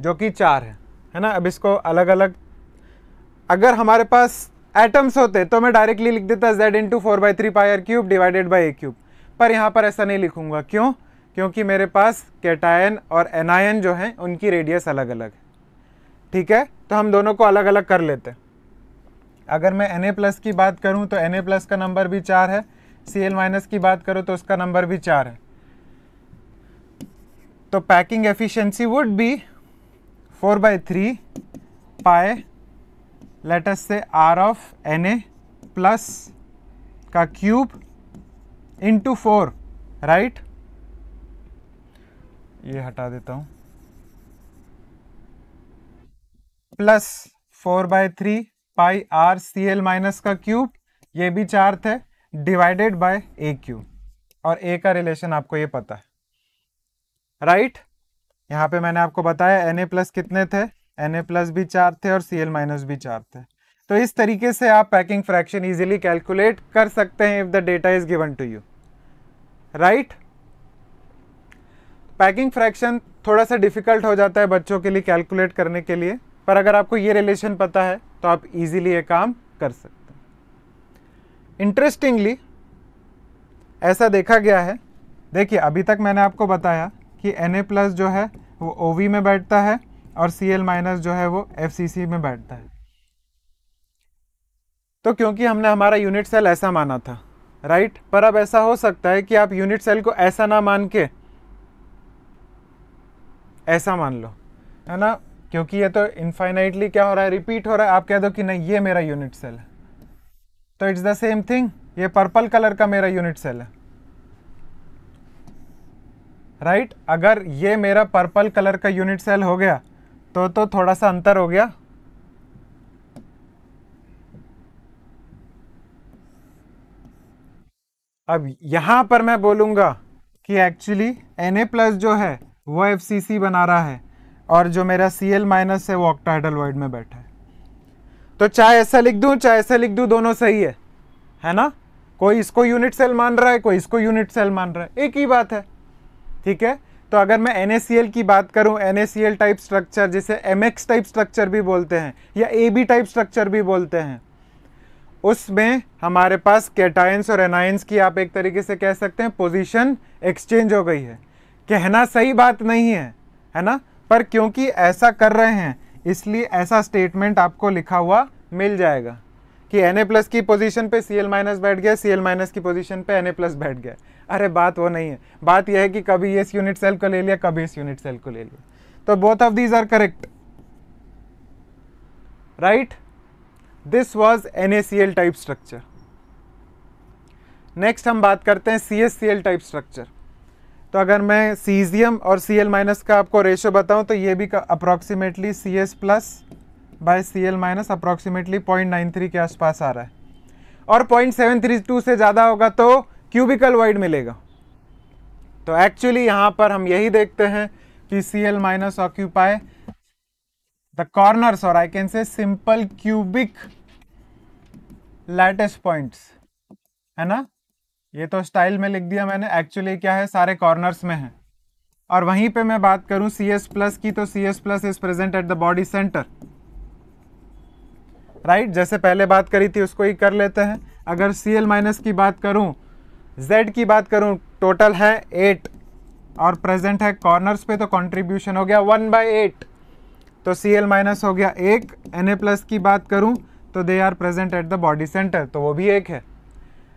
जो कि चार है है ना अब इसको अलग अलग अगर हमारे पास एटम्स होते तो मैं डायरेक्टली लिख देता z into four by three pi are cube divided by A cube पर यहाँ पर ऐसा नहीं लिखूंगा क्यों क्योंकि मेरे पास कैटायन और एनायन जो हैं उनकी रेडियस अलग अलग है ठीक है तो हम दोनों को अलग अलग कर लेते हैं अगर मैं एन ए प्लस की बात करूँ तो एन ए प्लस का नंबर भी चार है सी एल माइनस की बात करो तो उसका नंबर भी चार है तो packing efficiency would be four by three pi let's say r of N A plus का क्यूब इंटू फोर राइट ये हटा देता हूं plus four by three pi are C L minus का क्यूब ये भी चार थे डिवाइडेड बाय ए क्यू और ए का रिलेशन आपको ये पता है राइट right? यहाँ पे मैंने आपको बताया एन ए प्लस कितने थे एन ए प्लस भी चार थे और सी एल माइनस भी चार थे तो इस तरीके से आप पैकिंग फ्रैक्शन इजीली कैलकुलेट कर सकते हैं if the data is given to you right packing fraction थोड़ा सा डिफ़िकल्ट हो जाता है बच्चों के लिए कैलकुलेट करने के लिए पर अगर आपको ये रिलेशन पता है तो आप इजीली ये काम कर सकते इंटरेस्टिंगली ऐसा देखा गया है देखिए अभी तक मैंने आपको बताया कि Na प्लस जो है वो ओ में बैठता है और Cl माइनस जो है वो एफ में बैठता है तो क्योंकि हमने हमारा यूनिट सेल ऐसा माना था राइट पर अब ऐसा हो सकता है कि आप यूनिट सेल को ऐसा ना मान के ऐसा मान लो है ना क्योंकि ये तो इनफाइनाइटली क्या हो रहा है रिपीट हो रहा है आप कह दो कि नहीं ये मेरा यूनिट सेल है तो इट्स द सेम थिंग ये पर्पल कलर का मेरा यूनिट सेल है राइट right? अगर ये मेरा पर्पल कलर का यूनिट सेल हो गया तो तो थोड़ा सा अंतर हो गया अब यहां पर मैं बोलूंगा कि एक्चुअली एन ए प्लस जो है वो एफ सी सी बना रहा है और जो मेरा सी एल माइनस है वो ऑक्टाइडल वर्ड में बैठा है तो चाहे ऐसा लिख दूं चाहे ऐसा लिख दूं दोनों सही है है ना कोई इसको यूनिट सेल मान रहा है कोई इसको यूनिट सेल मान रहा है एक ही बात है ठीक है तो अगर मैं एन की बात करूं एन टाइप स्ट्रक्चर जिसे एम टाइप स्ट्रक्चर भी बोलते हैं या ए टाइप स्ट्रक्चर भी बोलते हैं उसमें हमारे पास कैटायंस और एनायंस की आप एक तरीके से कह सकते हैं पोजीशन एक्सचेंज हो गई है कहना सही बात नहीं है है ना पर क्योंकि ऐसा कर रहे हैं इसलिए ऐसा स्टेटमेंट आपको लिखा हुआ मिल जाएगा कि एन प्लस की पोजीशन पे सी एल माइनस बैठ गया सी एल माइनस की पोजीशन पे एन प्लस बैठ गया अरे बात वो नहीं है बात यह है कि कभी इस यूनिट सेल को ले लिया कभी इस यूनिट सेल को ले लिया तो both of these are correct right this was N type structure next हम बात करते हैं सी टाइप स्ट्रक्चर तो अगर मैं सीजियम और सी एल माइनस का आपको रेशो बताऊं तो ये भी approximately C S plus by C L minus approximately point nine three के आसपास आ रहा है और पॉइंट सेवन थ्री टू से ज़्यादा होगा तो क्यूबिकल वाइड मिलेगा तो एक्चुअली यहाँ पर हम यही देखते हैं कि C L minus occupy the corners और I can say simple cubic lattice points है ना ये तो स्टाइल में लिख दिया मैंने एक्चुअली क्या है सारे कॉर्नर्स में है और वहीं पे मैं बात करूं सी एस प्लस की तो C S plus is present at the body centre right जैसे पहले बात करी थी उसको ही कर लेते हैं अगर सी एल माइनस की बात करूं जेड की बात करूं टोटल है एट और प्रेजेंट है कॉर्नर्स पे तो कंट्रीब्यूशन हो गया वन बाई एट तो सी एल माइनस हो गया एक एन ए प्लस की बात करूं तो they are present at the body centre तो वो भी एक है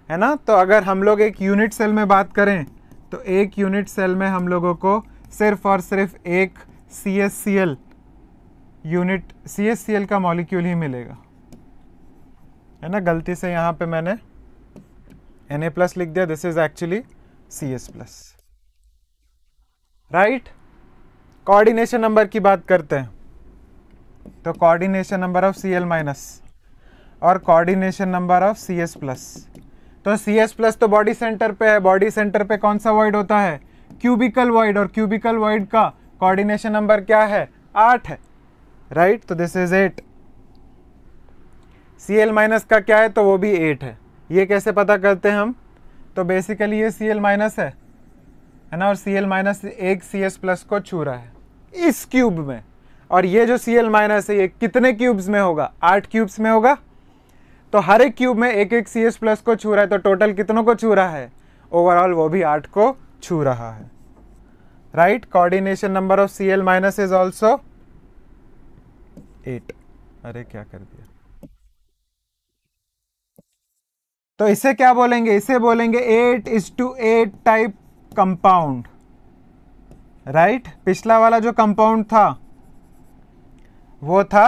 है ना तो अगर हम लोग एक यूनिट सेल में बात करें तो एक यूनिट सेल में हम लोगों को सिर्फ और सिर्फ एक C S C L unit C S C L का मॉलिक्यूल ही मिलेगा है ना गलती से यहाँ पे मैंने एन ए प्लस लिख दिया this is actually C S plus right coordination number की बात करते हैं तो coordination number of C L minus और coordination number of C S plus तो सी एस प्लस तो बॉडी सेंटर पे है बॉडी सेंटर पे कौन सा वर्ड होता है क्यूबिकल वर्ड और क्यूबिकल वर्ड का कोऑर्डिनेशन नंबर क्या है आठ है राइट तो this is eight C L minus का क्या है तो वो भी एट है ये कैसे पता करते हैं हम तो बेसिकली ये सी एल माइनस है है ना और सी एल माइनस एक सी एस प्लस को छू रहा है इस क्यूब में और ये जो सी एल माइनस है ये कितने क्यूब्स में होगा आठ क्यूब्स में होगा तो हर एक क्यूब में एक एक सी एस प्लस को छू रहा है तो टोटल कितनों को छू रहा है ओवरऑल वो भी आठ को छू रहा है right coordination number of C L minus is also eight अरे क्या कर दिया तो इसे क्या बोलेंगे इसे बोलेंगे eight is to eight type compound right पिछला वाला जो कंपाउंड था वो था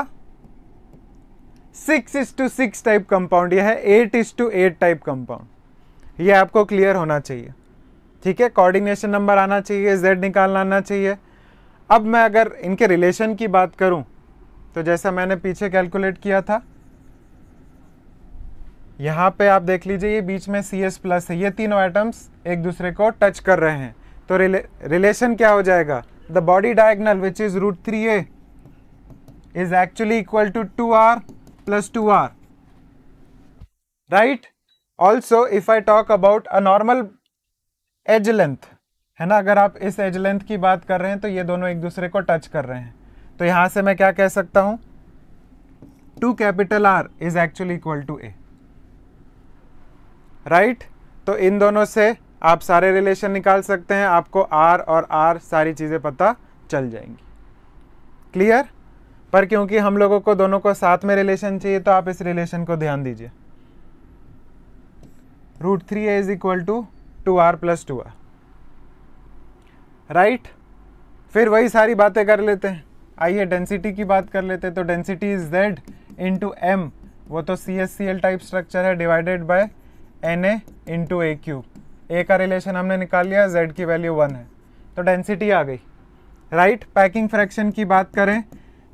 six is to six type compound यह है eight is to eight type compound यह आपको क्लियर होना चाहिए ठीक है कोऑर्डिनेशन नंबर आना चाहिए जेड निकालना आना चाहिए अब मैं अगर इनके रिलेशन की बात करूं तो जैसा मैंने पीछे कैलकुलेट किया था यहाँ पे आप देख लीजिए ये बीच में सी एस प्लस है ये तीनों एटम्स एक दूसरे को टच कर रहे हैं तो रिले रिलेशन क्या हो जाएगा the body diagonal which is root three A is actually equal to two R plus 2r right also if i talk about a normal edge length है ना अगर आप इस एज लेंथ की बात कर रहे हैं तो ये दोनों एक दूसरे को टच कर रहे हैं तो यहां से मैं क्या कह सकता हूं two capital R is actually equal to A right तो इन दोनों से आप सारे रिलेशन निकाल सकते हैं आपको आर और आर सारी चीज़ें पता चल जाएंगी क्लियर पर क्योंकि हम लोगों को दोनों को साथ में रिलेशन चाहिए तो आप इस रिलेशन को ध्यान दीजिए root three A is equal to two are plus two R right फिर वही सारी बातें कर लेते हैं आइए डेंसिटी की बात कर लेते हैं तो density is Z into M वो तो C S C L type structure है divided by N A into A cube A का रिलेशन हमने निकाल लिया जेड की वैल्यू वन है तो डेंसिटी आ गई राइट पैकिंग फ्रैक्शन की बात करें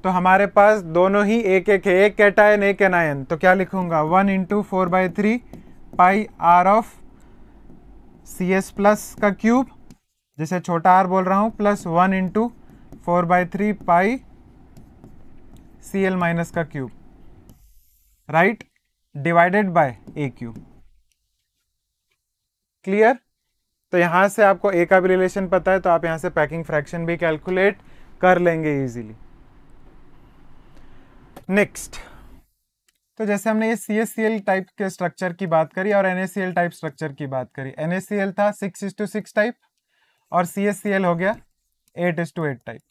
तो हमारे पास दोनों ही एक एक है एक कैटायन एक एनायन तो क्या लिखूंगा one into four by three pi R of C S plus का क्यूब जिसे छोटा आर बोल रहा हूँ plus one into four by three pi C L minus का cube right divided by A cube clear तो यहाँ से आपको ए का भी रिलेशन पता है तो आप यहाँ से पैकिंग फ्रैक्शन भी कैलकुलेट कर लेंगे इजीली नेक्स्ट तो जैसे हमने ये C S C L type के स्ट्रक्चर की बात करी और N S C L type structure की बात करी एन एस सी एल था six is to six type और सी एस सी एल हो गया eight is to eight type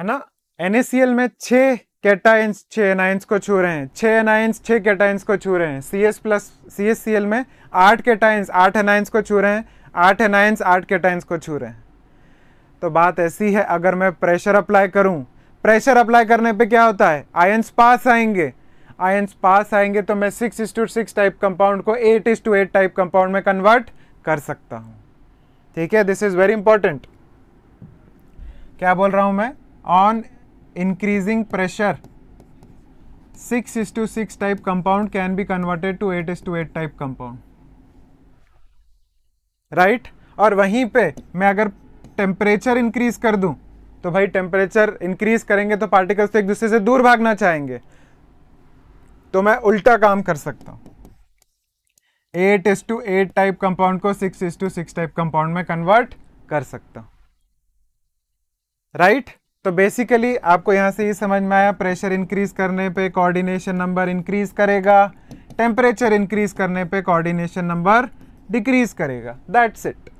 है ना एन एस सी एल में छ कैटाइंस छ एनाइंस को छू रहे हैं छ एनाइंस छ कैटाइंस को छू रहे हैं C S plus C S C L में आठ कैटाइंस आठ एनाइंस को छू रहे हैं आठ एनाइंस आठ कैटाइंस को छू रहे हैं तो बात ऐसी है अगर मैं प्रेशर अप्लाई करूं प्रेशर अप्लाई करने पे क्या होता है आयंस पास आएंगे आयंस पास आएंगे तो मैं six is to six type compound को eight is to eight type compound में कन्वर्ट कर सकता हूं ठीक है दिस इज़ वेरी इंपॉर्टेंट क्या बोल रहा हूं मैं on increasing pressure six is to six type compound can be converted to eight is to eight type compound right और वहीं पे मैं अगर टेम्परेचर इंक्रीज कर दूं तो भाई टेम्परेचर इंक्रीज करेंगे तो पार्टिकल्स तो एक दूसरे से दूर भागना चाहेंगे तो मैं उल्टा काम कर सकता हूँ eight is to eight type compound को six is to six type compound में कन्वर्ट कर सकता हूँ राइट right? तो बेसिकली आपको यहाँ से ये समझ में आया प्रेशर इंक्रीज करने पे कोऑर्डिनेशन नंबर इंक्रीज करेगा टेम्परेचर इंक्रीज करने पे कोऑर्डिनेशन नंबर डिक्रीज करेगा दैट्स इट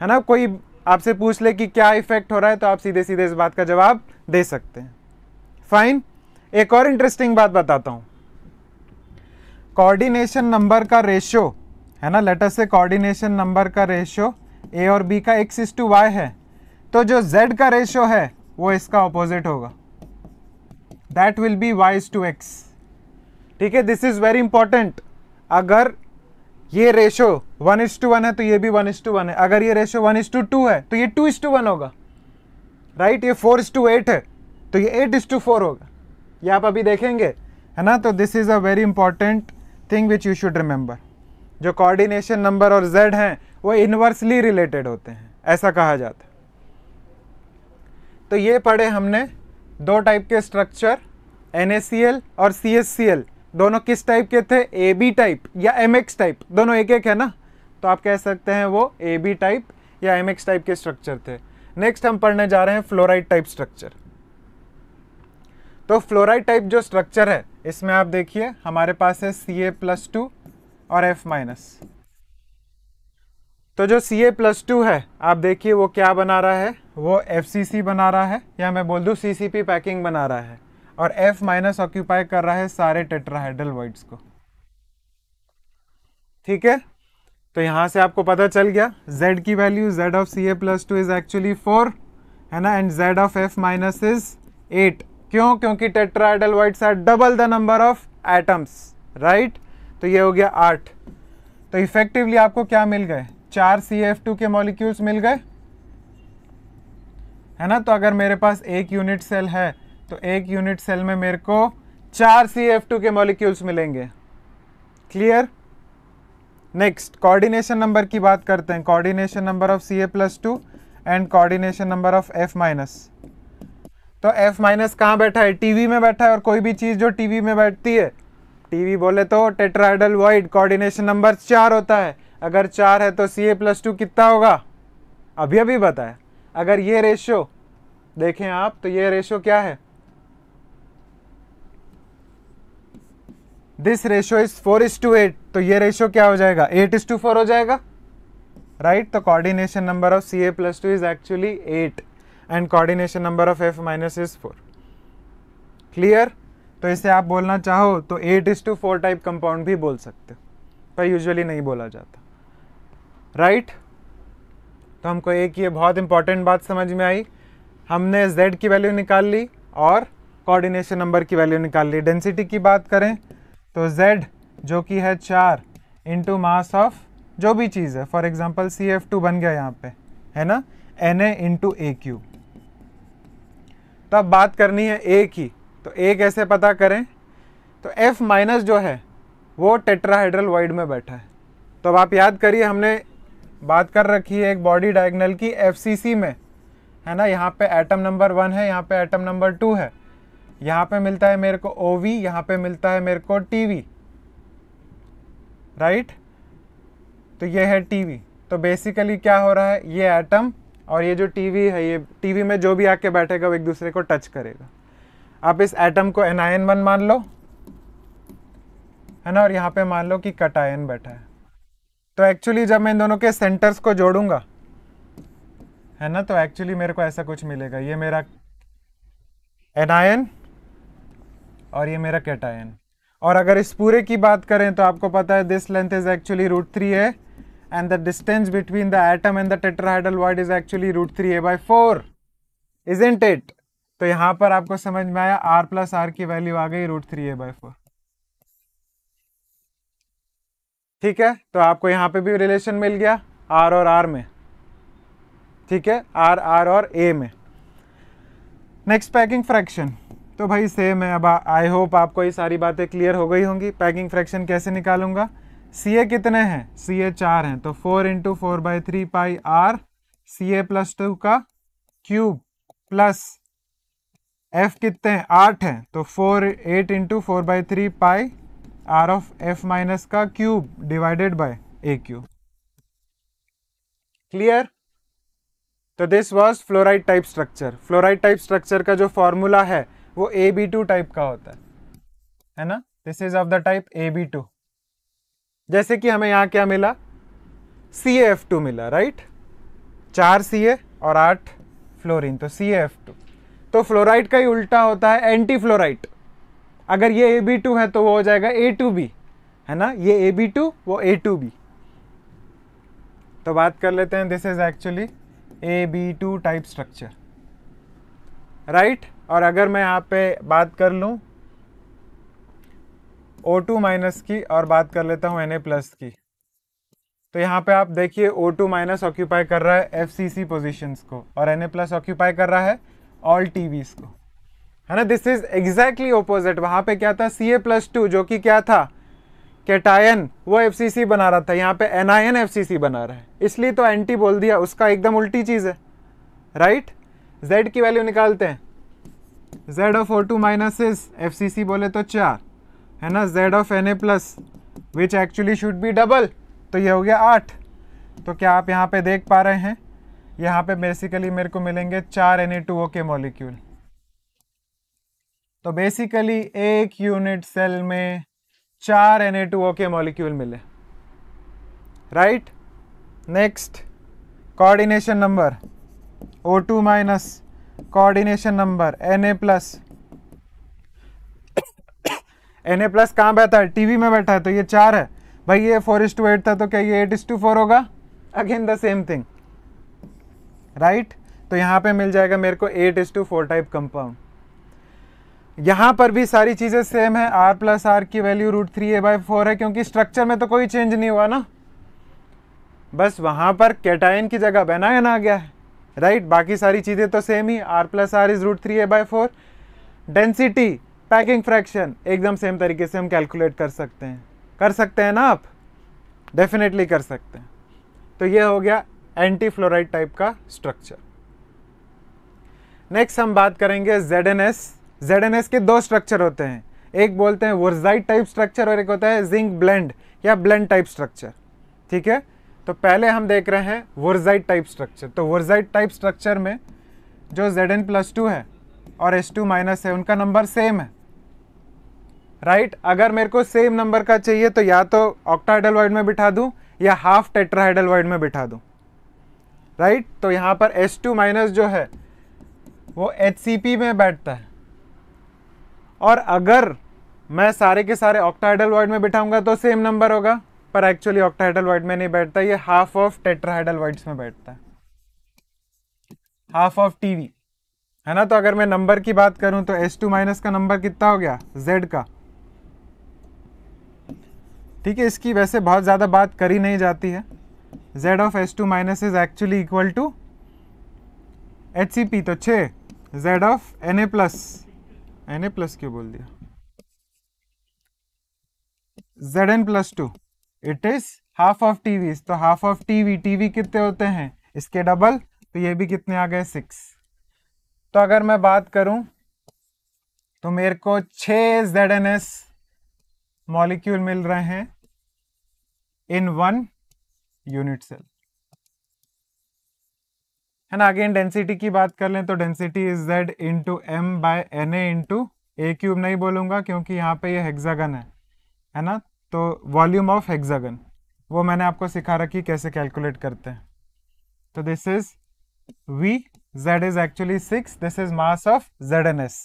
है ना कोई आपसे पूछ ले कि क्या इफेक्ट हो रहा है तो आप सीधे सीधे इस बात का जवाब दे सकते हैं फाइन एक और इंटरेस्टिंग बात बताता हूं कोऑर्डिनेशन नंबर का रेशियो है ना लेटर से कोऑर्डिनेशन नंबर का रेशियो ए और बी का एक्स इज टू वाई है तो जो जेड का रेशियो है वो इसका ऑपोजिट होगा that will be Y is to X ठीक है दिस इज़ वेरी इंपॉर्टेंट अगर ये ratio one is to one है तो ये भी वन इज टू वन है अगर ये ratio one is to two है तो ये टू इज टू वन होगा राइट ये फोर इज टू एट है तो ये एट इज टू फोर होगा ये आप अभी देखेंगे है ना तो this is a very important thing which you should remember जो कोऑर्डिनेशन नंबर और जेड हैं वो इनवर्सली रिलेटेड होते हैं ऐसा कहा जाता है तो ये पढ़े हमने दो टाइप के स्ट्रक्चर एन और सी दोनों किस टाइप के थे ए बी टाइप या एम एक्स टाइप दोनों एक एक है ना तो आप कह सकते हैं वो ए बी टाइप या एम एक्स टाइप के स्ट्रक्चर थे नेक्स्ट हम पढ़ने जा रहे हैं फ्लोराइड टाइप स्ट्रक्चर तो फ्लोराइड टाइप जो स्ट्रक्चर है इसमें आप देखिए हमारे पास है सी ए प्लस टू और एफ माइनस तो जो सी ए प्लस टू है आप देखिए वो क्या बना रहा है वो एफ सी सी बना रहा है या मैं बोल दूँ सी सी पी पैकिंग बना रहा है और एफ माइनस ऑक्यूपाई कर रहा है सारे टेट्राहेड्रल वर्ड्स को ठीक है तो यहां से आपको पता चल गया z की value z of C A plus two is actually four है ना and z of f minus is eight क्यों क्योंकि tetrahedral voids are double the number of atoms right तो ये हो गया आठ तो इफेक्टिवली आपको क्या मिल गए चार सी एफ टू के मॉलिक्यूल्स मिल गए है ना तो अगर मेरे पास एक यूनिट सेल है तो एक यूनिट सेल में मेरे को चार सी एफ टू के मॉलिक्यूल्स मिलेंगे क्लियर नेक्स्ट कोऑर्डिनेशन नंबर की बात करते हैं coordination number of C A plus two and coordination number of F minus तो एफ माइनस कहाँ बैठा है टीवी में बैठा है और कोई भी चीज़ जो टीवी में बैठती है टीवी बोले तो टेट्राइडल वाइड कोऑर्डिनेशन नंबर चार होता है अगर चार है तो सी ए प्लस टू कितना होगा अभी अभी बताए अगर ये रेशो देखें आप तो ये रेशो क्या है this ratio is four is to eight तो ये रेशो क्या हो जाएगा एट इज टू फोर हो जाएगा राइट तो coordination number of C A plus two is actually eight and coordination number of F minus is four clear तो इसे आप बोलना चाहो तो eight is to four type compound भी बोल सकते हो पर यूजली नहीं बोला जाता राइट right? तो हमको एक ये बहुत इंपॉर्टेंट बात समझ में आई हमने z की वैल्यू निकाल ली और कोऑर्डिनेशन नंबर की वैल्यू निकाल ली डेंसिटी की बात करें तो z जो कि है चार इंटू मास ऑफ जो भी चीज़ है for example C F two बन गया यहाँ पे है ना N A into A cube तो अब बात करनी है ए की तो ए कैसे पता करें तो एफ माइनस जो है वो टेट्राहाइड्रल वाइड में बैठा है तो अब आप याद करिए हमने बात कर रखी है एक बॉडी डायगनल की एफ में है ना यहाँ पे एटम नंबर वन है यहाँ पे एटम नंबर टू है यहाँ पे मिलता है मेरे को ओ वी यहाँ पे मिलता है मेरे को टी वी राइट तो ये है टी वी तो बेसिकली क्या हो रहा है ये एटम और ये जो टी वी है ये टी वी में जो भी आके बैठेगा वो एक दूसरे को टच करेगा आप इस एटम को एनायन वन मान लो है ना और यहाँ पे मान लो कि कटायन बैठा है तो एक्चुअली जब मैं इन दोनों के सेंटर्स को जोड़ूंगा है ना तो एक्चुअली मेरे को ऐसा कुछ मिलेगा ये मेरा एनायन और ये मेरा कैटायन और अगर इस पूरे की बात करें तो आपको पता है this length is actually root three है and the distance between the atom and the tetrahedral void is actually root three A by four isn't it तो यहां पर आपको समझ में आया आर प्लस आर की वैल्यू आ गई root three A by four ठीक है तो आपको यहां पे भी रिलेशन मिल गया आर और आर में ठीक है आर आर और ए में नेक्स्ट पैकिंग फ्रैक्शन तो भाई सेम है अब आई होप आपको ये सारी बातें क्लियर हो गई होंगी पैकिंग फ्रैक्शन कैसे निकालूंगा सी ए कितने हैं सी ए चार हैं तो four into four by three pi are C A plus two का क्यूब प्लस एफ कितने हैं आठ हैं तो four eight into four by three pi R of F minus का cube divided by A cube clear तो this was fluoride type structure fluoride type structure का जो फॉर्मूला है वो ए बी टू टाइप का होता है है ना this is of the type A B two जैसे कि हमें यहाँ क्या मिला सी एफ टू मिला राइट चार सी ए और आठ फ्लोरिन तो सी एफ टू तो फ्लोराइड का ही उल्टा होता है एंटी फ्लोराइड अगर ये ए बी टू है तो वो हो जाएगा ए टू बी है ना ये ए बी टू वो ए टू बी तो बात कर लेते हैं this is actually A B two type structure right और अगर मैं यहाँ पे बात कर लूँ ओ टू माइनस की और बात कर लेता हूँ एन ए प्लस की तो यहाँ पे आप देखिए ओ टू माइनस ऑक्यूपाई कर रहा है एफ सी सी पोजिशन को और एन ए प्लस ऑक्यूपाई कर रहा है ऑल टी को है ना दिस इज एग्जैक्टली ऑपोजिट वहाँ पे क्या था सी ए प्लस टू जो कि क्या था कैटायन वो एफ सी सी बना रहा था यहाँ पे N I N F C C बना रहा है इसलिए तो एंटी बोल दिया उसका एकदम उल्टी चीज़ है राइट right? जेड की वैल्यू निकालते हैं Z of O two minus F C C बोले तो चार है ना Z of N A plus which actually should be double तो ये हो गया आठ तो क्या आप यहाँ पे देख पा रहे हैं यहाँ पे बेसिकली मेरे को मिलेंगे चार एन ए टू ओ के मॉलिक्यूल तो बेसिकली एक यूनिट सेल में चार एन ए टू ओ के मॉलिक्यूल मिले right next coordination number O two minus coordination number N A plus N A plus कहाँ बैठा है टीवी में बैठा है तो ये चार है भाई ये फोर इज टू एट था तो क्या ये एट इज टू फोर होगा again the same thing right तो यहाँ पे मिल जाएगा मेरे को eight is to four type compound यहाँ पर भी सारी चीज़ें सेम है आर प्लस आर की value root three A by four है क्योंकि स्ट्रक्चर में तो कोई चेंज नहीं हुआ ना बस वहाँ पर कैटाइन की जगह बेनायन आ गया है राइट right? बाकी सारी चीज़ें तो सेम ही R plus R is root three A by four density packing fraction एकदम सेम तरीके से हम कैलकुलेट कर सकते हैं कर सकते हैं ना आप डेफिनेटली कर सकते हैं तो ये हो गया एंटी फ्लोराइड टाइप का स्ट्रक्चर नेक्स्ट हम बात करेंगे Z N S Z N S के दो स्ट्रक्चर होते हैं एक बोलते हैं वर्जाइट टाइप स्ट्रक्चर और एक होता है जिंक ब्लेंड या ब्लेंड टाइप स्ट्रक्चर ठीक है तो पहले हम देख रहे हैं वर्जाइट टाइप स्ट्रक्चर तो वर्जाइट टाइप स्ट्रक्चर में जो जेड एन प्लस टू है और एस टू माइनस है उनका नंबर सेम है राइट right? अगर मेरे को सेम नंबर का चाहिए तो या तो ऑक्टाइडल वाइड में बिठा दूं या हाफ टेट्राहाइडल वाइड में बिठा दूं राइट right? तो यहां पर एस टू माइनस जो है वो एच में बैठता है और अगर मैं सारे के सारे ऑक्टाइडल वाइड में बिठाऊंगा तो सेम नंबर होगा पर एक्चुअली ऑक्टाहाइड्रल वाइड में नहीं बैठता ये हाफ ऑफ टेट्राहाइड्रल वाइड्स में बैठता है हाफ ऑफ टीवी है ना तो अगर मैं नंबर की बात करूं तो एस टू माइनस का नंबर कितना हो गया जेड का ठीक है इसकी वैसे बहुत ज़्यादा बात करी नहीं जाती है Z of S two minus is actually equal to H C P तो छः Z of N A plus N A plus क्यों बोल दिया Z N plus two it is half of TV तो हाफ ऑफ टीवी टीवी कितने होते हैं इसके डबल तो ये भी कितने आ गए सिक्स तो अगर मैं बात करूं तो मेरे को छ जेड एन एस मॉलिक्यूल मिल रहे हैं इन वन यूनिट सेल है ना अगेन डेंसिटी की बात कर लें तो density is Z into M by N A into A cube नहीं बोलूंगा क्योंकि यहां पे ये हेक्सागन है है ना तो वॉल्यूम ऑफ हेक्सागन वो मैंने आपको सिखा रखी कैसे कैलकुलेट करते हैं तो this is V six this is mass of Z N S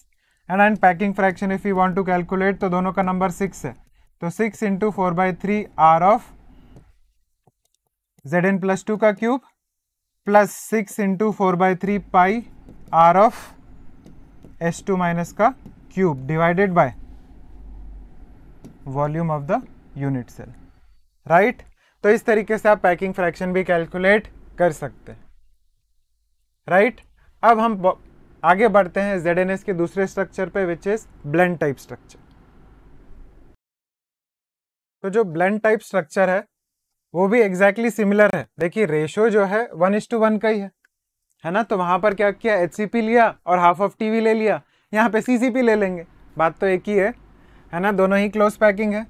and and packing fraction if you want to calculate तो दोनों का नंबर सिक्स है तो six into four by three R of Z N plus two का cube plus six into four by three pi R of S two minus का cube divided by volume of the unit cell right तो इस तरीके से आप packing fraction भी calculate कर सकते हैं राइट right? अब हम आगे बढ़ते हैं जेड के दूसरे स्ट्रक्चर पे which is blende type structure तो जो ब्लेंड टाइप स्ट्रक्चर है वो भी एग्जैक्टली exactly सिमिलर है देखिए रेशो जो है वन इज टू वन का ही है है ना तो वहां पर क्या किया एच लिया और हाफ ऑफ टीवी ले लिया यहाँ पे सी ले लेंगे बात तो एक ही है है ना दोनों ही क्लोज पैकिंग है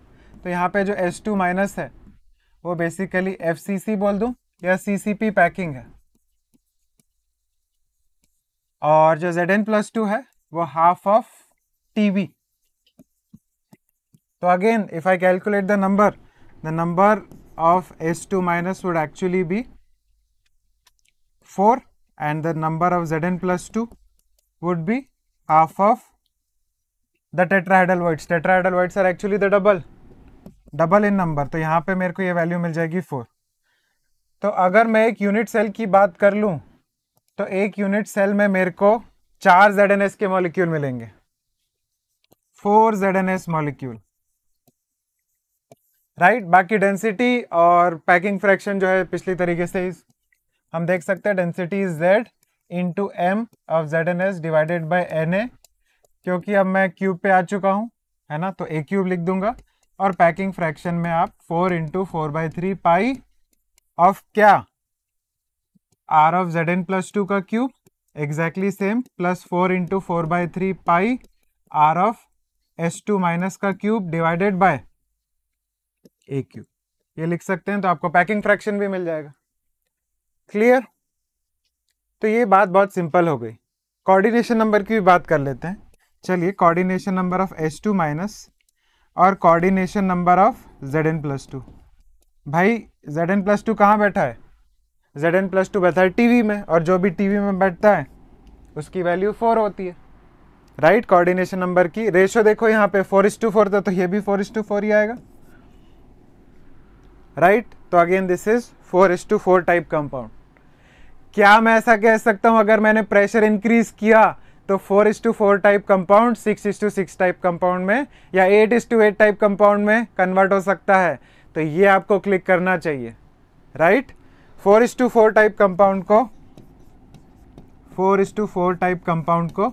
तो यहाँ पे जो एस टू माइनस है वो बेसिकली एफ सी सी बोल दूँ या सी सी पी पैकिंग है और जो जेड एन प्लस टू है वो हाफ ऑफ टी वी तो again if I calculate the number the number of S two minus would actually be four and the number of Z N plus two would be half of the tetrahedral voids tetrahedral voids are actually the double double in number तो यहाँ पे मेरे को ये value मिल जाएगी four तो अगर मैं एक यूनिट सेल की बात कर लूँ तो एक यूनिट सेल में मेरे को चार जेड एन एस के मॉलिक्यूल मिलेंगे four Z N S molecule right बाकी डेंसिटी और पैकिंग फ्रैक्शन जो है पिछली तरीके से इस हम देख सकते हैं density is Z into M of Z N S divided by N A क्योंकि अब मैं क्यूब पे आ चुका हूँ है ना तो ए क्यूब लिख दूंगा और पैकिंग फ्रैक्शन में आप four into four by three pi of क्या R of Z N plus two का cube exactly same plus four into four by three pi R of S two minus का cube divided by A cube ये लिख सकते हैं तो आपको packing fraction भी मिल जाएगा क्लियर तो ये बात बहुत सिंपल हो गई कोऑर्डिनेशन नंबर की भी बात कर लेते हैं चलिए coordination number of S two minus और coordination number of Z N plus two भाई जेड एन प्लस टू कहाँ बैठा है जेड एन प्लस टू बैठा है टीवी में और जो भी टीवी में बैठता है उसकी वैल्यू फोर होती है राइट कोऑर्डिनेशन नंबर की रेशो देखो यहाँ पे फोर इस टू फोर था तो ये भी फोर इस टू फोर ही आएगा राइट right? तो again this is four is two four type compound क्या मैं ऐसा कह सकता हूँ अगर मैंने प्रेशर इंक्रीज किया तो four is to four type compound six is to six type compound में या eight is to eight type compound में कन्वर्ट हो सकता है तो ये आपको क्लिक करना चाहिए right four is to four type compound को four is to four type compound को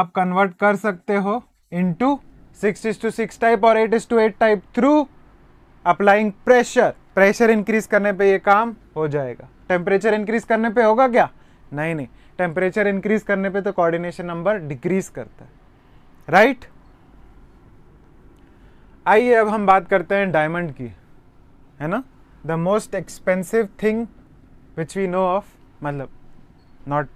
आप कन्वर्ट कर सकते हो into six is to six type और eight is to eight type through applying pressure pressure increase करने पे ये काम हो जाएगा टेम्परेचर इंक्रीज करने पे होगा क्या नहीं नहीं टेम्परेचर इंक्रीज करने पे तो कोऑर्डिनेशन नंबर डिक्रीज करता है राइट आइए अब हम बात करते हैं डायमंड की है ना the most expensive thing which we know of मतलब नॉट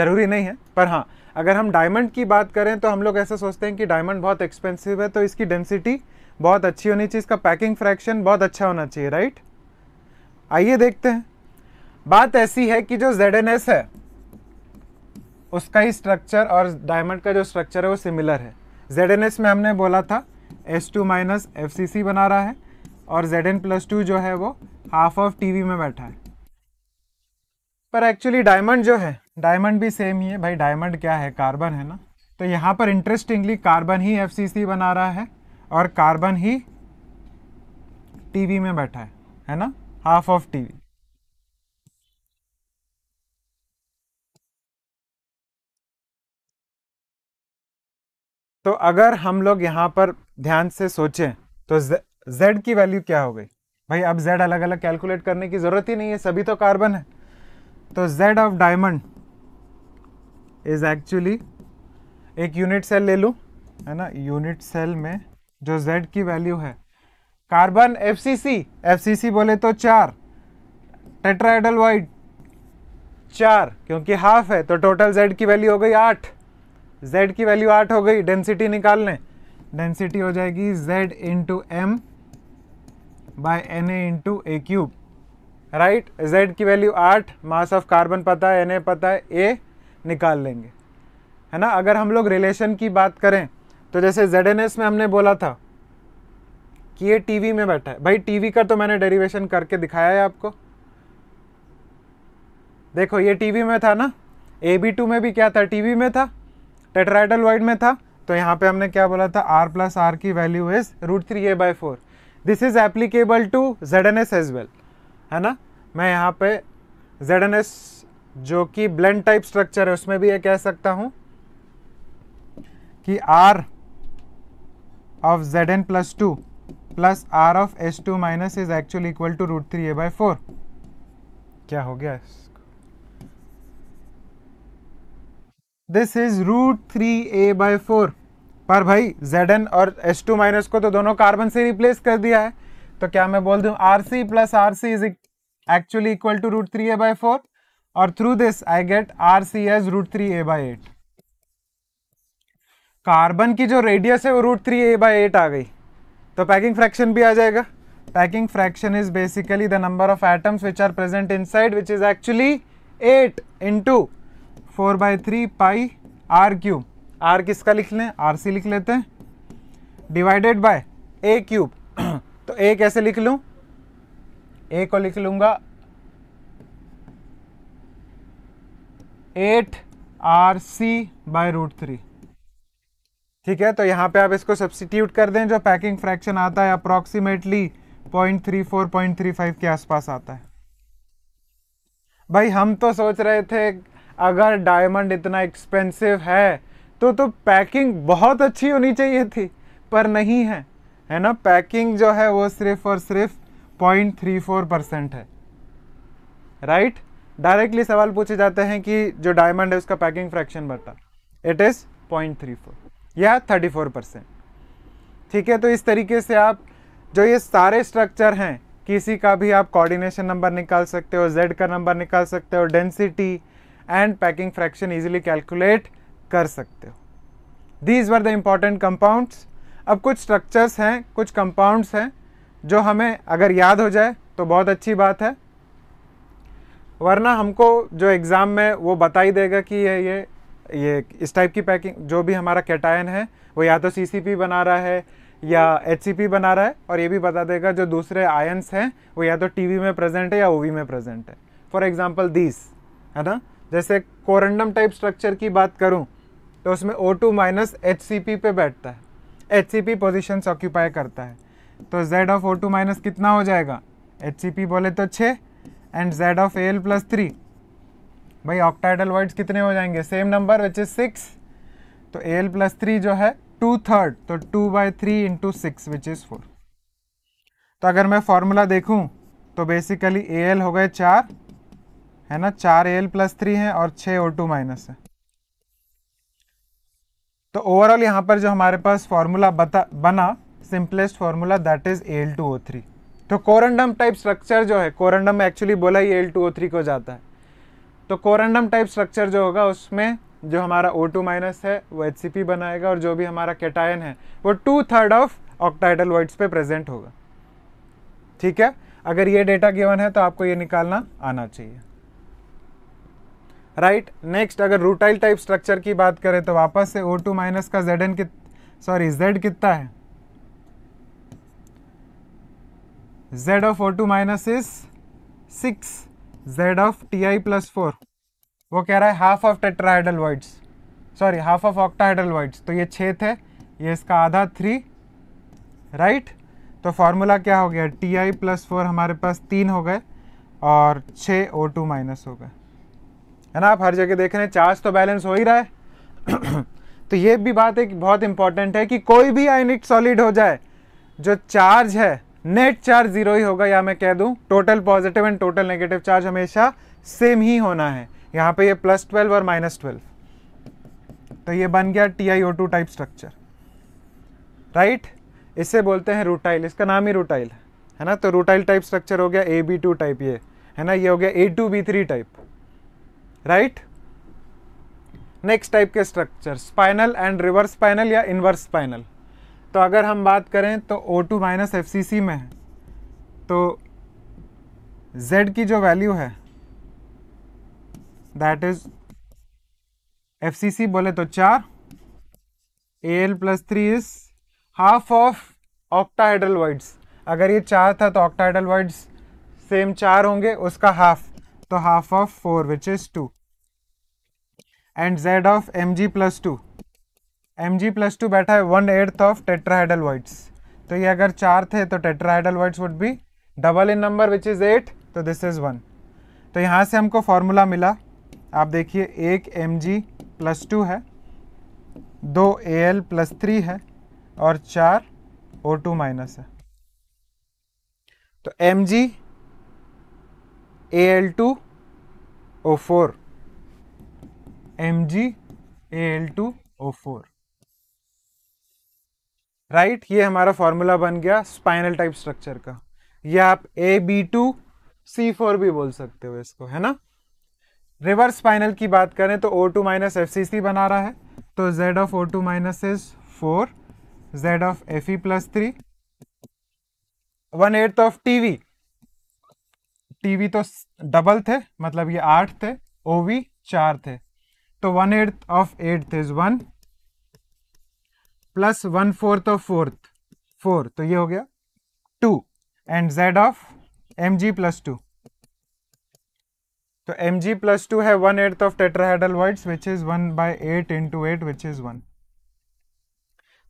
जरूरी नहीं है पर हाँ अगर हम डायमंड की बात करें तो हम लोग ऐसा सोचते हैं कि डायमंड बहुत एक्सपेंसिव है तो इसकी डेंसिटी बहुत अच्छी होनी चाहिए इसका पैकिंग फ्रैक्शन बहुत अच्छा होना चाहिए राइट आइए देखते हैं बात ऐसी है कि जो जेड है उसका ही स्ट्रक्चर और डायमंड का जो स्ट्रक्चर है वो सिमिलर है जेड में हमने बोला था S two minus F C C बना रहा है और जेड एन प्लस टू जो है वो हाफ ऑफ टी वी में बैठा है पर एक्चुअली डायमंड जो है डायमंड भी सेम ही है भाई डायमंड क्या है कार्बन है ना तो यहाँ पर इंटरेस्टिंगली कार्बन ही एफ सी सी बना रहा है और कार्बन ही टी वी में बैठा है है ना हाफ ऑफ टी वी तो अगर हम लोग यहाँ पर ध्यान से सोचें तो जेड की वैल्यू क्या हो गई भाई अब जेड अलग अलग कैलकुलेट करने की ज़रूरत ही नहीं है सभी तो कार्बन है तो Z of diamond is actually एक यूनिट सेल ले लूँ है ना यूनिट सेल में जो जेड की वैल्यू है कार्बन सी सी बोले तो चार टेट्राइडल वाइड चार क्योंकि हाफ है तो टोटल जेड की वैल्यू हो गई आठ z की वैल्यू आठ हो गई डेंसिटी निकाल लें डेंसिटी हो जाएगी z into M by N A into A cube right z की वैल्यू आठ मास ऑफ कार्बन पता है एन ए पता है ए निकाल लेंगे है ना अगर हम लोग रिलेशन की बात करें तो जैसे जेड में हमने बोला था कि ये टीवी में बैठा है भाई टीवी का तो मैंने डेरिवेशन करके दिखाया है आपको देखो ये टीवी में था ना ए बी टू में भी क्या था टीवी में था टेट्राइडल वाइड में था तो यहाँ पे हमने क्या बोला था आर प्लस आर की value is root three A by four this is applicable to Z N S as well है ना मैं यहाँ पे जेड एन एस जो कि ब्लेंड टाइप स्ट्रक्चर है उसमें भी ये कह सकता हूँ कि R of Z N plus two plus R of S two minus is actually equal to root three A by four क्या हो गया this is root three A by four पर भाई जेड एन और एस टू माइनस को तो दोनों carbon से रिप्लेस कर दिया है तो क्या मैं बोल दूं R C plus R C is actually equal to root three A by four और through this I get R C as root three A by eight carbon की जो रेडियस है वो root three A by eight आ गई तो packing fraction भी आ जाएगा packing fraction is basically the number of atoms which are present inside which is actually eight into four by three pi are cube R किसका लिख लें R C लिख लेते हैं डिवाइडेड बाय ए क्यूब तो ए कैसे लिख लूं ए को लिख लूंगा eight R C by root three ठीक है तो यहाँ पे आप इसको सब्सिट्यूट कर दें जो पैकिंग फ्रैक्शन आता है approximately point three four point three five के आसपास आता है भाई हम तो सोच रहे थे अगर डायमंड इतना एक्सपेंसिव है तो तो पैकिंग बहुत अच्छी होनी चाहिए थी पर नहीं है है ना पैकिंग जो है वो सिर्फ और सिर्फ पॉइंट थ्री फोर परसेंट है राइट right? डायरेक्टली सवाल पूछे जाते हैं कि जो डायमंड है उसका पैकिंग फ्रैक्शन बता it is point three four या थर्टी फोर परसेंट ठीक है तो इस तरीके से आप जो ये सारे स्ट्रक्चर हैं किसी का भी आप कोऑर्डिनेशन नंबर निकाल सकते हो जेड का नंबर निकाल सकते हो density and packing fraction easily calculate कर सकते हो these were the important compounds अब कुछ स्ट्रक्चर्स हैं कुछ कंपाउंड्स हैं जो हमें अगर याद हो जाए तो बहुत अच्छी बात है वरना हमको जो एग्ज़ाम में वो बता ही देगा कि ये ये ये इस टाइप की पैकिंग जो भी हमारा कैटायन है वो या तो सी बना रहा है या एच बना रहा है और ये भी बता देगा जो दूसरे आयन्स हैं वो या तो टी में प्रेजेंट है या ओ में प्रेजेंट है फॉर एग्ज़ाम्पल दीस है ना जैसे कोरेंडम टाइप स्ट्रक्चर की बात करूं तो उसमें O two minus H C P पे बैठता है H C P position occupy करता है तो Z of O two minus कितना हो जाएगा एच सी पी बोले तो छः and Z of L plus three भाई ऑक्टाइडल वर्ड्स कितने हो जाएंगे same number which is six तो एल प्लस थ्री जो है टू थर्ड तो two by three into six which is four तो अगर मैं फॉर्मूला देखूँ तो बेसिकली ए एल हो गए चार है ना चार एल प्लस थ्री है और छः ओ टू माइनस है तो ओवरऑल यहाँ पर जो हमारे पास फॉर्मूला बता बना simplest formula that is L two O three तो कोरेंडम टाइप स्ट्रक्चर जो है कोरेंडम एक्चुअली बोला ही एल टू ओ थ्री को जाता है तो कोरेंडम टाइप स्ट्रक्चर जो होगा उसमें जो हमारा ओ टू माइनस है वो एच सी पी बनाएगा और जो भी हमारा कैटायन है वो two third of octahedral voids पे प्रेजेंट होगा ठीक है अगर ये डेटा गिवन है तो आपको ये निकालना आना चाहिए राइट right? नेक्स्ट अगर रूटाइल टाइप स्ट्रक्चर की बात करें तो वापस से O2 टू माइनस का जेड एन कित सॉरी जेड कितना है Z of O2 two minus is six Z of T I plus four वो कह रहा है half of tetrahedral voids sorry half of octahedral voids तो ये छः थे ये इसका आधा थ्री राइट right? तो फार्मूला क्या हो गया टी आई प्लस फोर हमारे पास तीन हो गए और छः ओ टू माइनस हो गए है ना आप हर जगह देख रहे हैं चार्ज तो बैलेंस हो ही रहा है तो ये भी बात एक बहुत इंपॉर्टेंट है कि कोई भी आइनिक सॉलिड हो जाए जो चार्ज है नेट चार्ज जीरो ही होगा या मैं कह दूं total positive and total negative charge हमेशा सेम ही होना है यहाँ पे ये प्लस ट्वेल्व और माइनस ट्वेल्व तो ये बन गया T I O two type structure right इसे बोलते हैं रूटाइल इसका नाम ही रूटाइल है ना तो रूटाइल टाइप स्ट्रक्चर हो गया ए बी टू टाइप ये है ना ये हो गया A two B three type right next type के structure spinel and reverse spinel या इनवर्स स्पाइनल तो अगर हम बात करें तो O2 टू माइनस एफ में है तो Z की जो वैल्यू है दैट इज एफ बोले तो चार A L plus three is half of octahedral voids अगर ये चार था तो ऑक्टाइडल वर्ड्स सेम चार होंगे उसका हाफ तो half of four which is two and Z of M G plus two M G plus two बैठा है one eighth of tetrahedral voids तो ये अगर चार थे तो tetrahedral voids would be double in number which is eight तो this is one तो यहाँ से हमको फॉर्मूला मिला आप देखिए एक एम जी प्लस टू है दो ए एल प्लस थ्री है और चार ओ टू माइनस है तो M G A L two O four M G A L two O four right ये हमारा फॉर्मूला बन गया स्पाइनल टाइप स्ट्रक्चर का ये आप A B two C four भी बोल सकते हो इसको है ना रिवर्स स्पाइनल की बात करें तो O two minus F C C बना रहा है तो Z of O two minus is four Z of F E plus three one eighth of TV TV तो डबल थे मतलब ये आठ थे ओवी चार थे तो one eighth of eighth is one plus one fourth of fourth four तो ये हो गया two and Z of M G plus two तो एम जी प्लस टू है one eighth of tetrahedral voids which is one by eight into eight which is one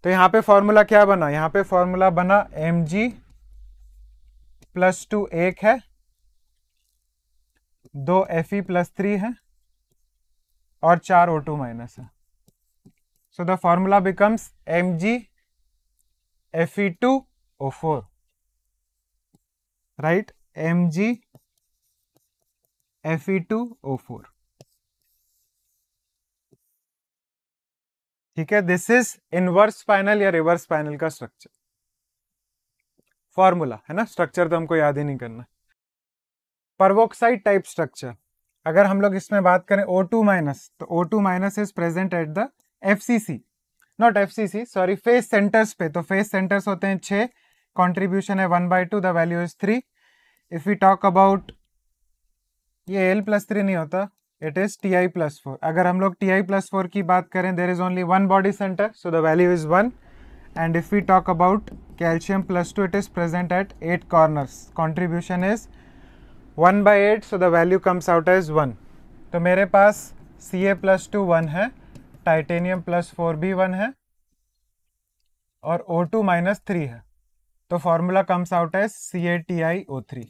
तो यहां पे formula क्या बना यहां पे फॉर्मूला बना एम जी प्लस टू एक है दो एफ ई प्लस थ्री है और चार ओ टू माइनस है so the formula becomes M G F E two O four right M G F E two O four ठीक है दिस इज इनवर्स पैनल या रिवर्स पैनल का structure formula है ना स्ट्रक्चर तो हमको याद ही नहीं करना परवोक्साइड टाइप स्ट्रक्चर अगर हम लोग इसमें बात करें ओ टू माइनस तो O two minus is present at the F C C not F C C sorry face centres पे तो फेस सेंटर्स होते हैं छः कॉन्ट्रीब्यूशन है one by two the value is three if you talk about ये L plus three नहीं होता it is T I plus four अगर हम लोग टी आई प्लस फोर की बात करें there is only one body centre so the value is one and if you talk about calcium plus two it is present at eight corners contribution is one by eight so the value comes out as one तो मेरे पास C A plus two one है titanium plus four भी one है और O two minus three है तो formula comes out as C A T I O three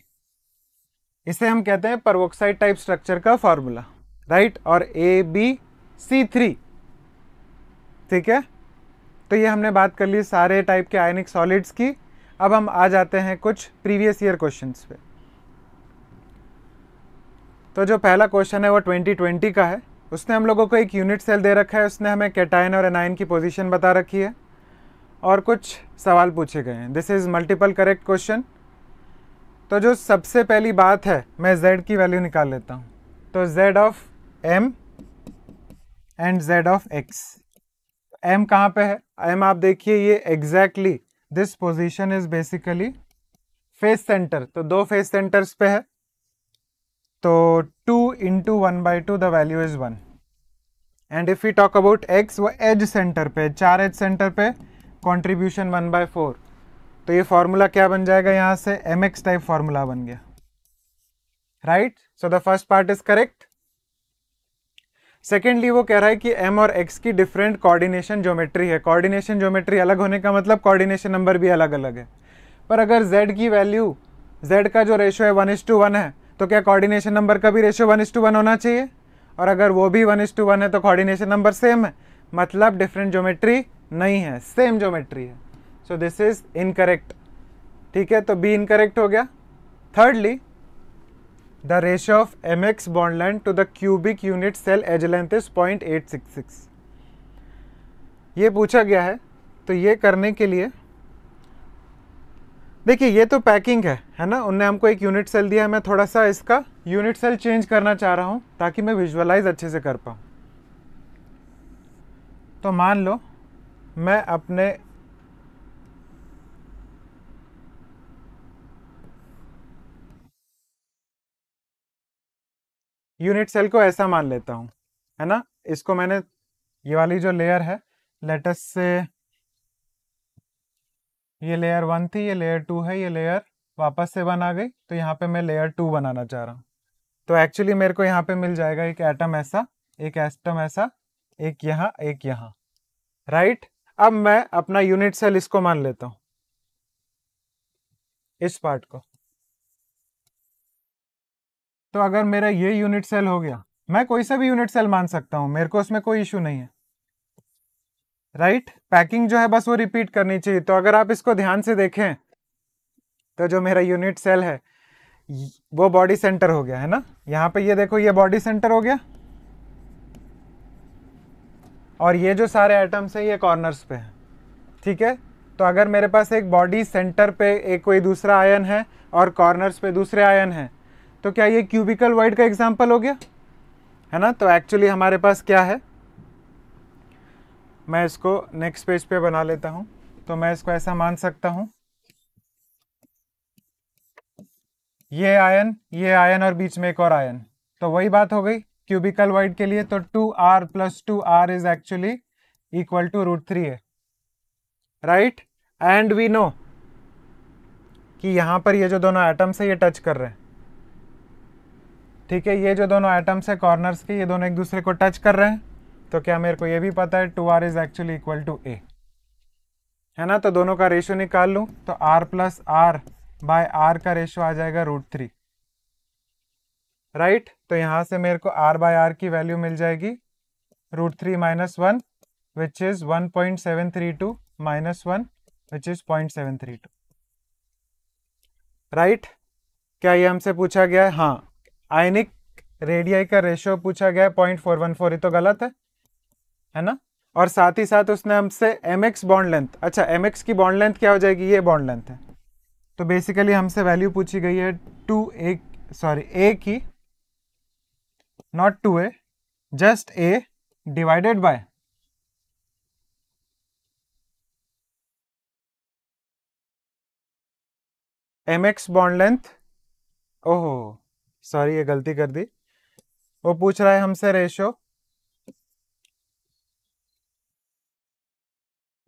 इसे हम कहते हैं परवोक्साइड टाइप स्ट्रक्चर का फॉर्मूला राइट और ए बी सी थ्री ठीक है तो ये हमने बात कर ली सारे टाइप के आयनिक सॉलिड्स की अब हम आ जाते हैं कुछ प्रीवियस ईयर क्वेश्चंस पे तो जो पहला क्वेश्चन है वो 2020 का है उसने हम लोगों को एक यूनिट सेल दे रखा है उसने हमें कैटाइन और एनाइन की पोजीशन बता रखी है और कुछ सवाल पूछे गए हैं this is multiple correct question तो जो सबसे पहली बात है मैं z की वैल्यू निकाल लेता हूँ तो z of m and z of x m कहाँ पे है m आप देखिए ये exactly this position is basically face centre तो दो फेस सेंटर्स पे है तो 2 into one by two the value is one and if you talk about X वो एज सेंटर पे चार एज सेंटर पे कॉन्ट्रीब्यूशन वन बाय फोर तो ये फॉर्मूला क्या बन जाएगा यहाँ से एम एक्स टाइप फॉर्मूला बन गया right so the first part is correct secondly वो कह रहा है कि एम और एक्स की डिफरेंट कॉर्डिनेशन ज्योमेट्री है कॉर्डिनेशन ज्योमेट्री अलग होने का मतलब कॉर्डिनेशन नंबर भी अलग अलग है पर अगर जेड की वैल्यू जेड का जो रेशियो है वन इज टू वन है तो क्या कोऑर्डिनेशन नंबर का भी ratio one is to one होना चाहिए और अगर वो भी वन इज टू वन है तो कोऑर्डिनेशन नंबर सेम है मतलब डिफरेंट ज्योमेट्री नहीं है सेम ज्योमेट्री है सो दिस इज इनकरेक्ट ठीक है तो बी इनकरेक्ट हो गया thirdly the ratio of M X bond length to the cubic unit cell edge length is point eight six six ये पूछा गया है तो ये करने के लिए देखिए ये तो पैकिंग है है ना उनने हमको एक यूनिट सेल दिया है मैं थोड़ा सा इसका यूनिट सेल चेंज करना चाह रहा हूँ ताकि मैं विजुअलाइज अच्छे से कर पाऊँ तो मान लो मैं अपने यूनिट सेल को ऐसा मान लेता हूँ है ना इसको मैंने ये वाली जो लेयर है लेटेस्ट से ये लेयर वन थी ये लेयर टू है ये लेयर वापस से बन आ गई तो यहाँ पे मैं लेयर टू बनाना चाह रहा हूँ तो एक्चुअली मेरे को यहाँ पे मिल जाएगा एक एटम ऐसा एक एस्टम ऐसा एक यहाँ एक यहाँ राइट अब मैं अपना यूनिट सेल इसको मान लेता हूँ इस पार्ट को तो अगर मेरा ये यूनिट सेल हो गया मैं कोई सा भी यूनिट सेल मान सकता हूँ मेरे को उसमें कोई इशू नहीं है राइट right? पैकिंग जो है बस वो रिपीट करनी चाहिए तो अगर आप इसको ध्यान से देखें तो जो मेरा यूनिट सेल है वो बॉडी सेंटर हो गया है ना यहाँ पे ये देखो ये बॉडी सेंटर हो गया और ये जो सारे आइटम्स हैं ये कॉर्नर्स पे हैं ठीक है तो अगर मेरे पास एक बॉडी सेंटर पे एक कोई दूसरा आयन है और कॉर्नर्स पे दूसरे आयन हैं तो क्या ये क्यूबिकल वाइड का एग्जाम्पल हो गया है ना तो एक्चुअली हमारे पास क्या है मैं इसको नेक्स्ट पेज पे बना लेता हूं तो मैं इसको ऐसा मान सकता हूं ये आयन ये आयन और बीच में एक और आयन तो वही बात हो गई क्यूबिकल वाइड के लिए तो two are plus two are is actually equal to root three है राइट एंड वी नो कि यहां पर ये जो दोनों एटम्स है ये टच कर रहे हैं ठीक है ये जो दोनों एटम्स है कॉर्नर्स के ये दोनों एक दूसरे को टच कर रहे हैं तो क्या मेरे को ये भी पता है two are is actually equal to A है ना तो दोनों का रेशो निकाल लूँ तो R plus are by R का रेशो आ जाएगा रूट थ्री राइट तो यहाँ से मेरे को आर बाय आर की वैल्यू मिल जाएगी root three minus one which is one point seven three two minus one which is point seven three two right क्या ये हमसे पूछा गया है हाँ आयनिक रेडियाई का रेशियो पूछा गया है पॉइंट फोर वन फोर ये तो गलत है है ना और साथ ही साथ उसने हमसे एम एक्स बॉन्ड लेंथ अच्छा एम एक्स की बॉन्ड लेंथ क्या हो जाएगी ये बॉन्ड लेंथ है तो बेसिकली हमसे वैल्यू पूछी गई है टू ए सॉरी ए की not two A just A divided by M X bond length ओहो सॉरी ये गलती कर दी वो पूछ रहा है हमसे ratio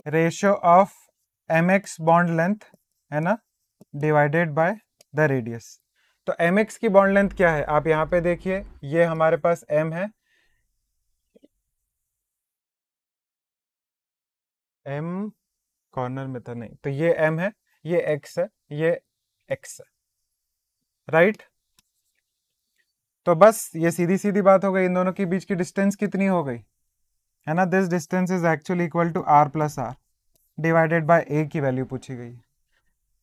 ratio of M X bond length है ना डिवाइडेड बाय द रेडियस तो एम एक्स की बॉन्ड लेंथ क्या है आप यहां पे देखिए ये हमारे पास एम है एम कॉर्नर में था नहीं तो ये एम है ये एक्स है ये एक्स है राइट तो बस ये सीधी सीधी बात हो गई इन दोनों के बीच की डिस्टेंस कितनी हो गई है ना this distance is actually equal to are plus R divided by A की वैल्यू पूछी गई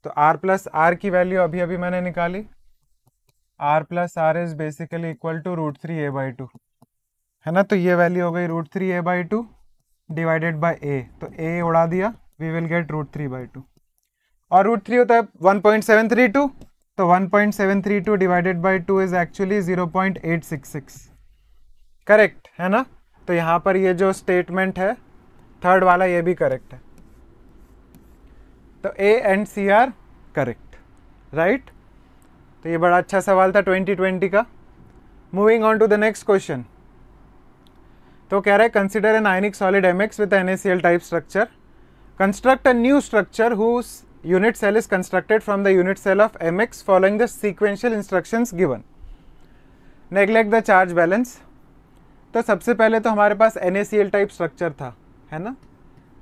तो आर प्लस आर की वैल्यू अभी अभी मैंने निकाली R plus R is basically equal to root three A by two है ना तो ये वैल्यू हो गई root three A by two divided by A तो ए उड़ा दिया we will get root three by two और रूट थ्री होता है one point seven three two तो one point seven three two divided by two is actually zero point eight six six correct है ना तो यहाँ पर ये जो स्टेटमेंट है थर्ड वाला ये भी करेक्ट है तो A and C are correct right तो ये बड़ा अच्छा सवाल था 2020 का moving on to the next question तो कह रहा है consider an ionic solid M X with N S L type structure construct a new structure whose unit cell is constructed from the unit cell of mx following the sequential instructions given neglect the charge balance तो सबसे पहले तो हमारे पास N type structure था है ना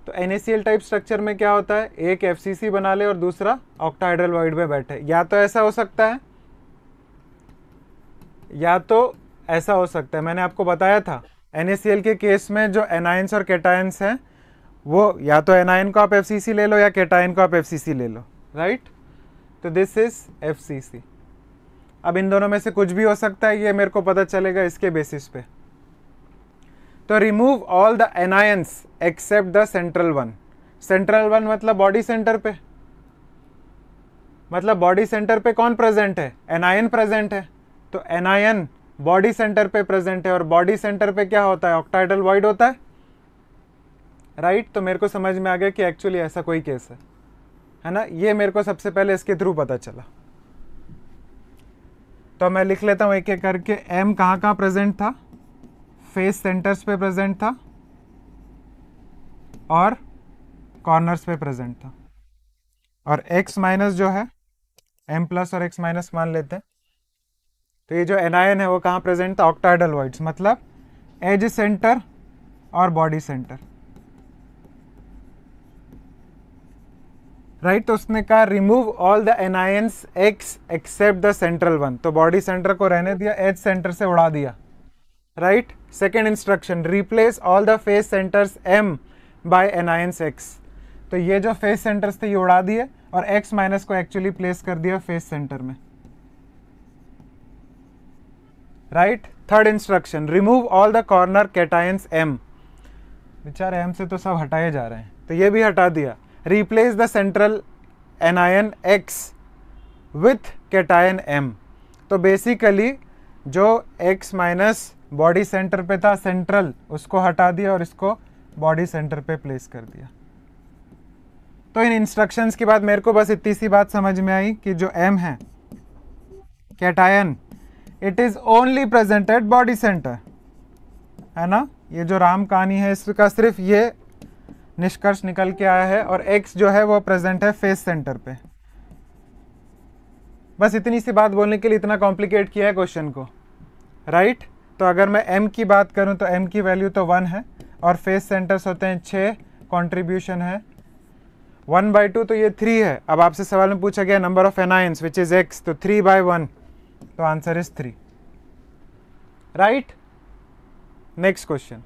तो N type structure में क्या होता है एक एफ बना ले और दूसरा ऑक्टाइड्रल वाइड में बैठे या तो ऐसा हो सकता है या तो ऐसा हो सकता है मैंने आपको बताया था एन के केस में जो एनायंस और केटायंस हैं वो या तो एनायन को आप एफ ले लो या केटायन को आप एफ ले लो राइट तो दिस इज़ एफ अब इन दोनों में से कुछ भी हो सकता है ये मेरे को पता चलेगा इसके बेसिस पे तो remove all the anions except the central one central one मतलब बॉडी सेंटर पे मतलब बॉडी सेंटर पे कौन प्रेजेंट है एनायन प्रेजेंट है तो एनायन बॉडी सेंटर पे प्रेजेंट है और बॉडी सेंटर पे क्या होता है ऑक्टाइडल वॉइड होता है राइट right? तो मेरे को समझ में आ गया कि एक्चुअली ऐसा कोई केस है है ना ये मेरे को सबसे पहले इसके थ्रू पता चला तो मैं लिख लेता हूँ एक एक करके एम कहाँ कहाँ प्रेजेंट था फेस सेंटर्स पे प्रेजेंट था और कॉर्नर्स पे प्रेजेंट था और x माइनस जो है m प्लस और x माइनस मान लेते हैं तो ये जो एनायन है वो कहाँ प्रेजेंट था ऑक्टाइडल वाइड्स मतलब एज सेंटर और बॉडी सेंटर राइट तो उसने कहा remove all the anions X except the central one तो बॉडी सेंटर को रहने दिया एज सेंटर से उड़ा दिया right second instruction replace all the face centers m by anions x तो ये जो फेस सेंटर्स थे ये उड़ा दिए और x माइनस को एक्चुअली प्लेस कर दिया फेस सेंटर में right third instruction remove all the corner cations m बेचारे m से तो सब हटाए जा रहे हैं तो ये भी हटा दिया replace the central anion x with cation m तो बेसिकली जो x माइनस बॉडी सेंटर पे था सेंट्रल उसको हटा दिया और इसको बॉडी सेंटर पे प्लेस कर दिया तो इन इंस्ट्रक्शंस के बाद मेरे को बस इतनी सी बात समझ में आई कि जो एम है cation it is only present at body centre है ना ये जो राम कहानी है इसका सिर्फ ये निष्कर्ष निकल के आया है और एक्स जो है वो प्रेजेंट है फेस सेंटर पे बस इतनी सी बात बोलने के लिए इतना कॉम्प्लिकेट किया है क्वेश्चन को राइट right? तो अगर मैं एम की बात करूँ तो एम की वैल्यू तो वन है और फेस सेंटर्स होते हैं छः कॉन्ट्रीब्यूशन है वन बाई टू तो ये थ्री है अब आपसे सवाल में पूछा गया number of anions which is X तो थ्री बाई वन तो answer is three right next question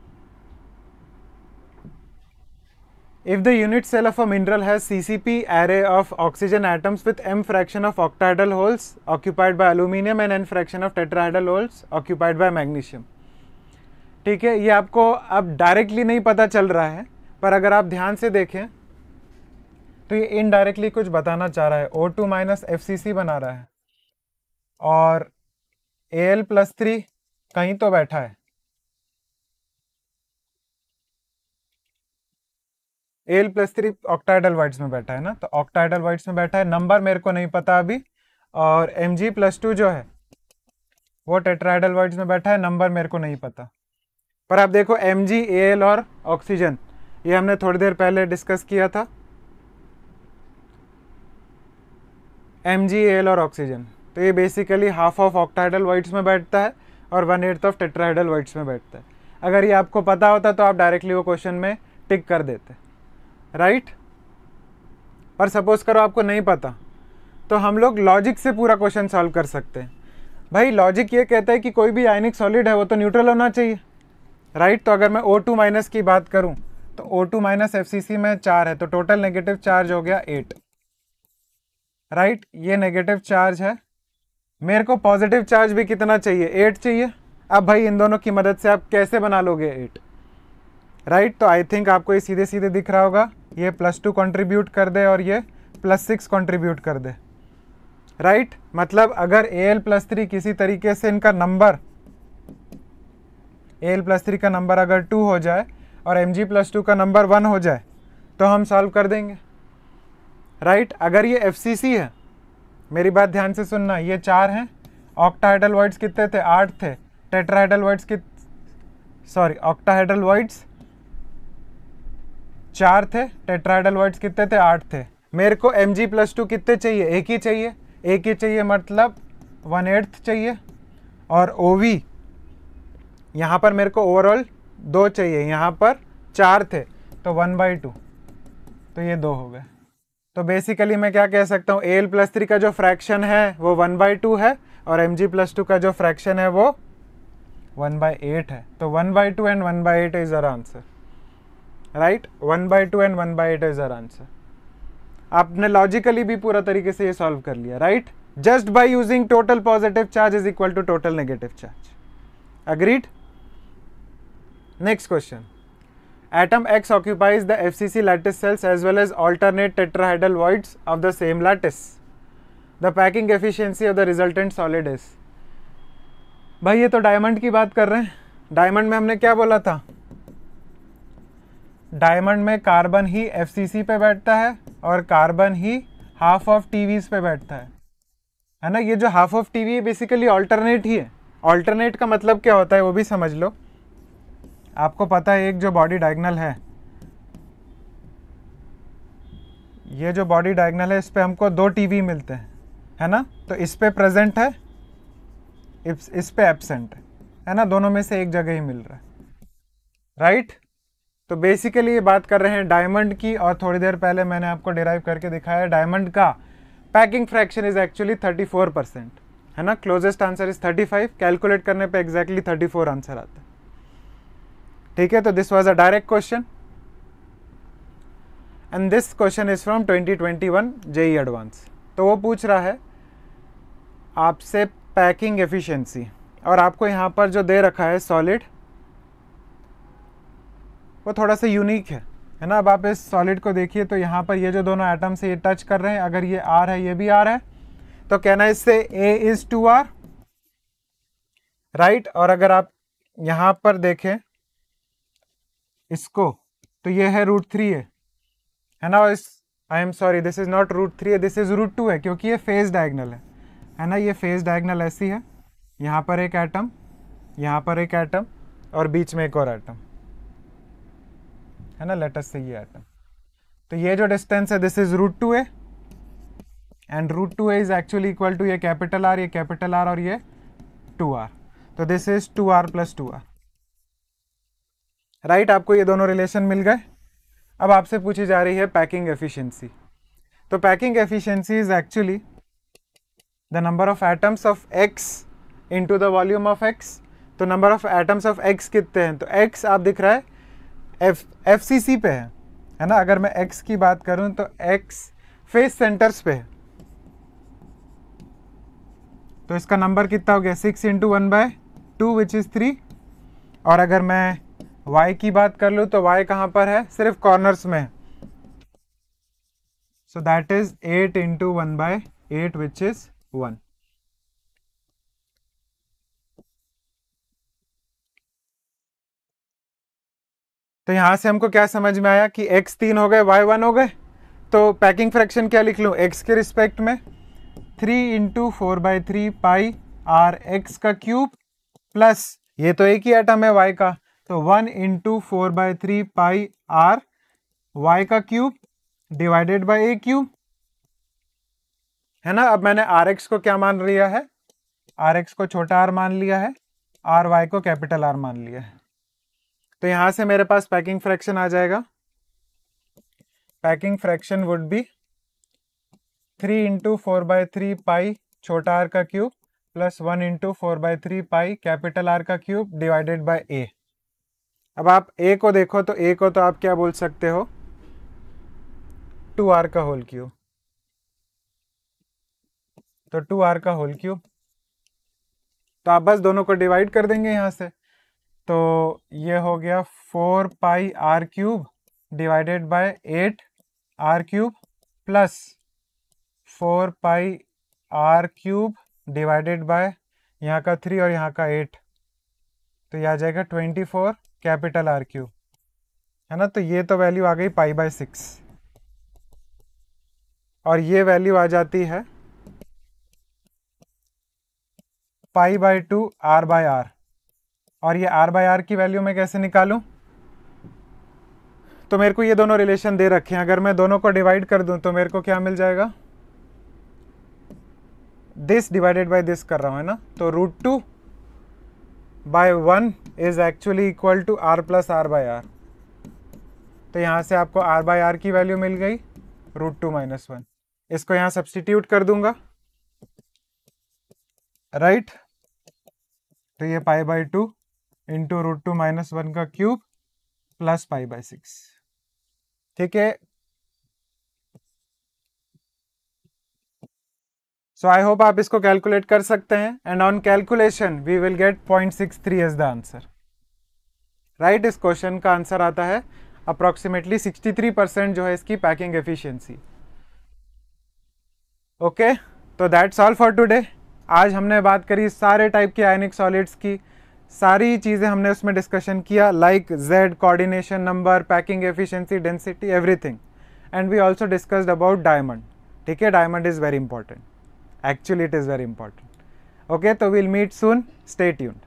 If the unit cell of a mineral has CCP array of oxygen atoms with m fraction of octahedral holes occupied by aluminium and n fraction of tetrahedral holes occupied by magnesium. ठीक है ये आपको अब directly नहीं पता चल रहा है पर अगर आप ध्यान से देखें तो ये इनडायरेक्टली कुछ बताना चाह रहा है O2 टू माइनस एफ बना रहा है और Al प्लस थ्री कहीं तो बैठा है L plus three octahedral voids में बैठा है ना तो ऑक्टाइडल वाइड्स में बैठा है नंबर मेरे को नहीं पता अभी और एम जी प्लस टू जो है वो टेट्राइडल वाइड्स में बैठा है नंबर मेरे को नहीं पता पर आप देखो एम जी एल और ऑक्सीजन ये हमने थोड़ी देर पहले डिस्कस किया था एम जी एल और ऑक्सीजन तो ये basically half of octahedral voids में बैठता है और one eighth of tetrahedral voids में बैठता है अगर ये आपको पता होता तो आप डायरेक्टली वो क्वेश्चन में टिक कर देते राइट और सपोज करो आपको नहीं पता तो हम लोग लॉजिक से पूरा क्वेश्चन सॉल्व कर सकते हैं भाई लॉजिक ये कहता है कि कोई भी आयनिक सॉलिड है वो तो न्यूट्रल होना चाहिए राइट तो अगर मैं ओ टू माइनस की बात करूं तो O two minus F C C में चार है तो टोटल नेगेटिव चार्ज हो गया एट राइट ये नेगेटिव चार्ज है मेरे को पॉजिटिव चार्ज भी कितना चाहिए एट चाहिए अब भाई इन दोनों की मदद से आप कैसे बना लोगे एट राइट तो आई थिंक आपको ये सीधे सीधे दिख रहा होगा ये प्लस टू कॉन्ट्रीब्यूट कर दे और ये प्लस सिक्स कॉन्ट्रीब्यूट कर दे राइट right? मतलब अगर ए एल प्लस थ्री किसी तरीके से इनका number A L plus three का नंबर अगर टू हो जाए और एम जी प्लस टू का नंबर वन हो जाए तो हम सॉल्व कर देंगे राइट right? अगर ये एफ सी सी है मेरी बात ध्यान से सुनना ये चार हैं ऑक्टाहाइडल वर्ड्स कितने थे आठ थे टेट्राहाइडल वर्ड्स कित सॉरी ऑक्टाहाइडल वर्ड्स चार थे टेट्राइडल वर्ड्स कितने थे आठ थे मेरे को एम जी प्लस टू कितने चाहिए एक ही चाहिए एक ही चाहिए मतलब वन एट्थ चाहिए और ओ वी यहाँ पर मेरे को ओवरऑल दो चाहिए यहाँ पर चार थे तो वन बाई टू तो ये दो हो गए तो बेसिकली मैं क्या कह सकता हूँ ए एल प्लस थ्री का जो फ्रैक्शन है वो वन बाई टू है और एम जी प्लस टू का जो फ्रैक्शन है वो वन बाई एट है तो one by two and one by eight is our answer right one by two and one by eight is our answer आपने logically भी पूरा तरीके से ये सॉल्व कर लिया right just by using total positive charge is equal to total negative charge agreed next question atom X occupies the F C C lattice cells as well as alternate tetrahedral voids of the same lattice the packing efficiency of the resultant solid is भाई ये तो diamond की बात कर रहे हैं diamond में हमने क्या बोला था डायमंड में कार्बन ही एफ पे बैठता है और कार्बन ही हाफ ऑफ टी पे बैठता है है ना ये जो half of T V basically alternate ही है ऑल्टरनेट का मतलब क्या होता है वो भी समझ लो आपको पता है एक जो बॉडी डायगनल है ये जो बॉडी डायगनल है इस पर हमको दो वी मिलते हैं है ना तो इस पर प्रेजेंट है इस, पर एबसेंट है है ना दोनों में से एक जगह ही मिल रहा है राइट right? तो बेसिकली ये बात कर रहे हैं डायमंड की और थोड़ी देर पहले मैंने आपको डिराइव करके दिखाया डायमंड का packing fraction is actually 34 percent है ना क्लोजेस्ट आंसर इज 35 कैलकुलेट करने पे एग्जैक्टली exactly 34 आंसर आता है ठीक है तो this was a direct question and this question is from 2021 twenty JEE advance तो वो पूछ रहा है आपसे पैकिंग एफिशियंसी और आपको यहाँ पर जो दे रखा है सॉलिड वो थोड़ा सा यूनिक है है ना अब आप इस सॉलिड को देखिए तो यहाँ पर ये जो दोनों एटम्स ये टच कर रहे हैं अगर ये आर है ये भी आर है तो कहना इससे A is two R right और अगर आप यहाँ पर देखें इसको तो ये है रूट थ्री है है ना इस I am sorry this is not root three है दिस इज़ रूट टू है क्योंकि ये फेज डायगनल है है ना ये फेज डायगनल ऐसी है यहाँ पर एक एटम यहाँ पर एक एटम और बीच में एक और एटम है ना लेटस से ये एटम तो ये जो डिस्टेंस है this is root two A and root two A is actually equal to ये कैपिटल आर ये कैपिटल आर और ये टू आर तो this is two are plus two R right आपको ये दोनों रिलेशन मिल गए अब आपसे पूछी जा रही है पैकिंग एफिशिएंसी तो packing efficiency is actually the number of atoms of X into the volume of X तो number of atoms of X कितने हैं तो एक्स आप दिख रहा है एफ एफ सी सी पे है है ना अगर मैं एक्स की बात करूं तो एक्स फेस सेंटर्स पे है तो इसका नंबर कितना हो गया six into one by two which is three और अगर मैं वाई की बात कर लूँ तो वाई कहाँ पर है सिर्फ कॉर्नर्स में so that is eight into one by eight which is one तो यहाँ से हमको क्या समझ में आया कि x तीन हो गए y वन हो गए तो पैकिंग फ्रैक्शन क्या लिख लूँ x के रिस्पेक्ट में three into four by three pi R X का क्यूब प्लस ये तो एक ही आइटम है y का तो one into four by three pi R Y का cube divided by A cube है ना अब मैंने आर एक्स को क्या मान लिया है आर एक्स को छोटा आर मान लिया है आर वाई को कैपिटल आर मान लिया है तो यहां से मेरे पास पैकिंग फ्रैक्शन आ जाएगा packing fraction would be three into four by three pi छोटा आर का cube plus one into four by three pi capital R का क्यूब डिवाइडेड बाय ए अब आप ए को देखो तो ए को तो आप क्या बोल सकते हो टू आर का होल क्यूब तो टू आर का होल क्यूब तो आप बस दोनों को डिवाइड कर देंगे यहां से तो ये हो गया four pi are cube divided by eight R cube plus four pi are cube divided by यहाँ का थ्री और यहाँ का एट तो यह आ जाएगा twenty four capital R cube है ना तो ये तो वैल्यू आ गई पाई बाय सिक्स और ये वैल्यू आ जाती है pi by two are by are और ये आर बाई आर की वैल्यू मैं कैसे निकालूं तो मेरे को ये दोनों रिलेशन दे रखे हैं अगर मैं दोनों को डिवाइड कर दूं तो मेरे को क्या मिल जाएगा दिस डिवाइडेड बाय दिस कर रहा हूं है ना तो root two by one is actually equal to are plus are by r तो यहां से आपको आर बाय आर की वैल्यू मिल गई रूट टू माइनस वन इसको यहां सब्सटीट्यूट कर दूंगा राइट right? तो ये pi by two into root two minus one का cube plus five by six ठीक है सो आई होप आप इसको कैलकुलेट कर सकते हैं and on calculation we will get point six three as the answer right इस क्वेश्चन का आंसर आता है अप्रोक्सीमेटली सिक्सटी थ्री परसेंट जो है इसकी पैकिंग एफिशियंसी ओके तो दैट्स ऑल फॉर टुडे आज हमने बात करी सारे टाइप के आयनिक सॉलिड्स की सारी चीज़ें हमने उसमें डिस्कशन किया like Z coordination number packing efficiency density everything and we also discussed about diamond ठीक है diamond is very important actually it is very important okay तो वील मीट सून स्टेट यून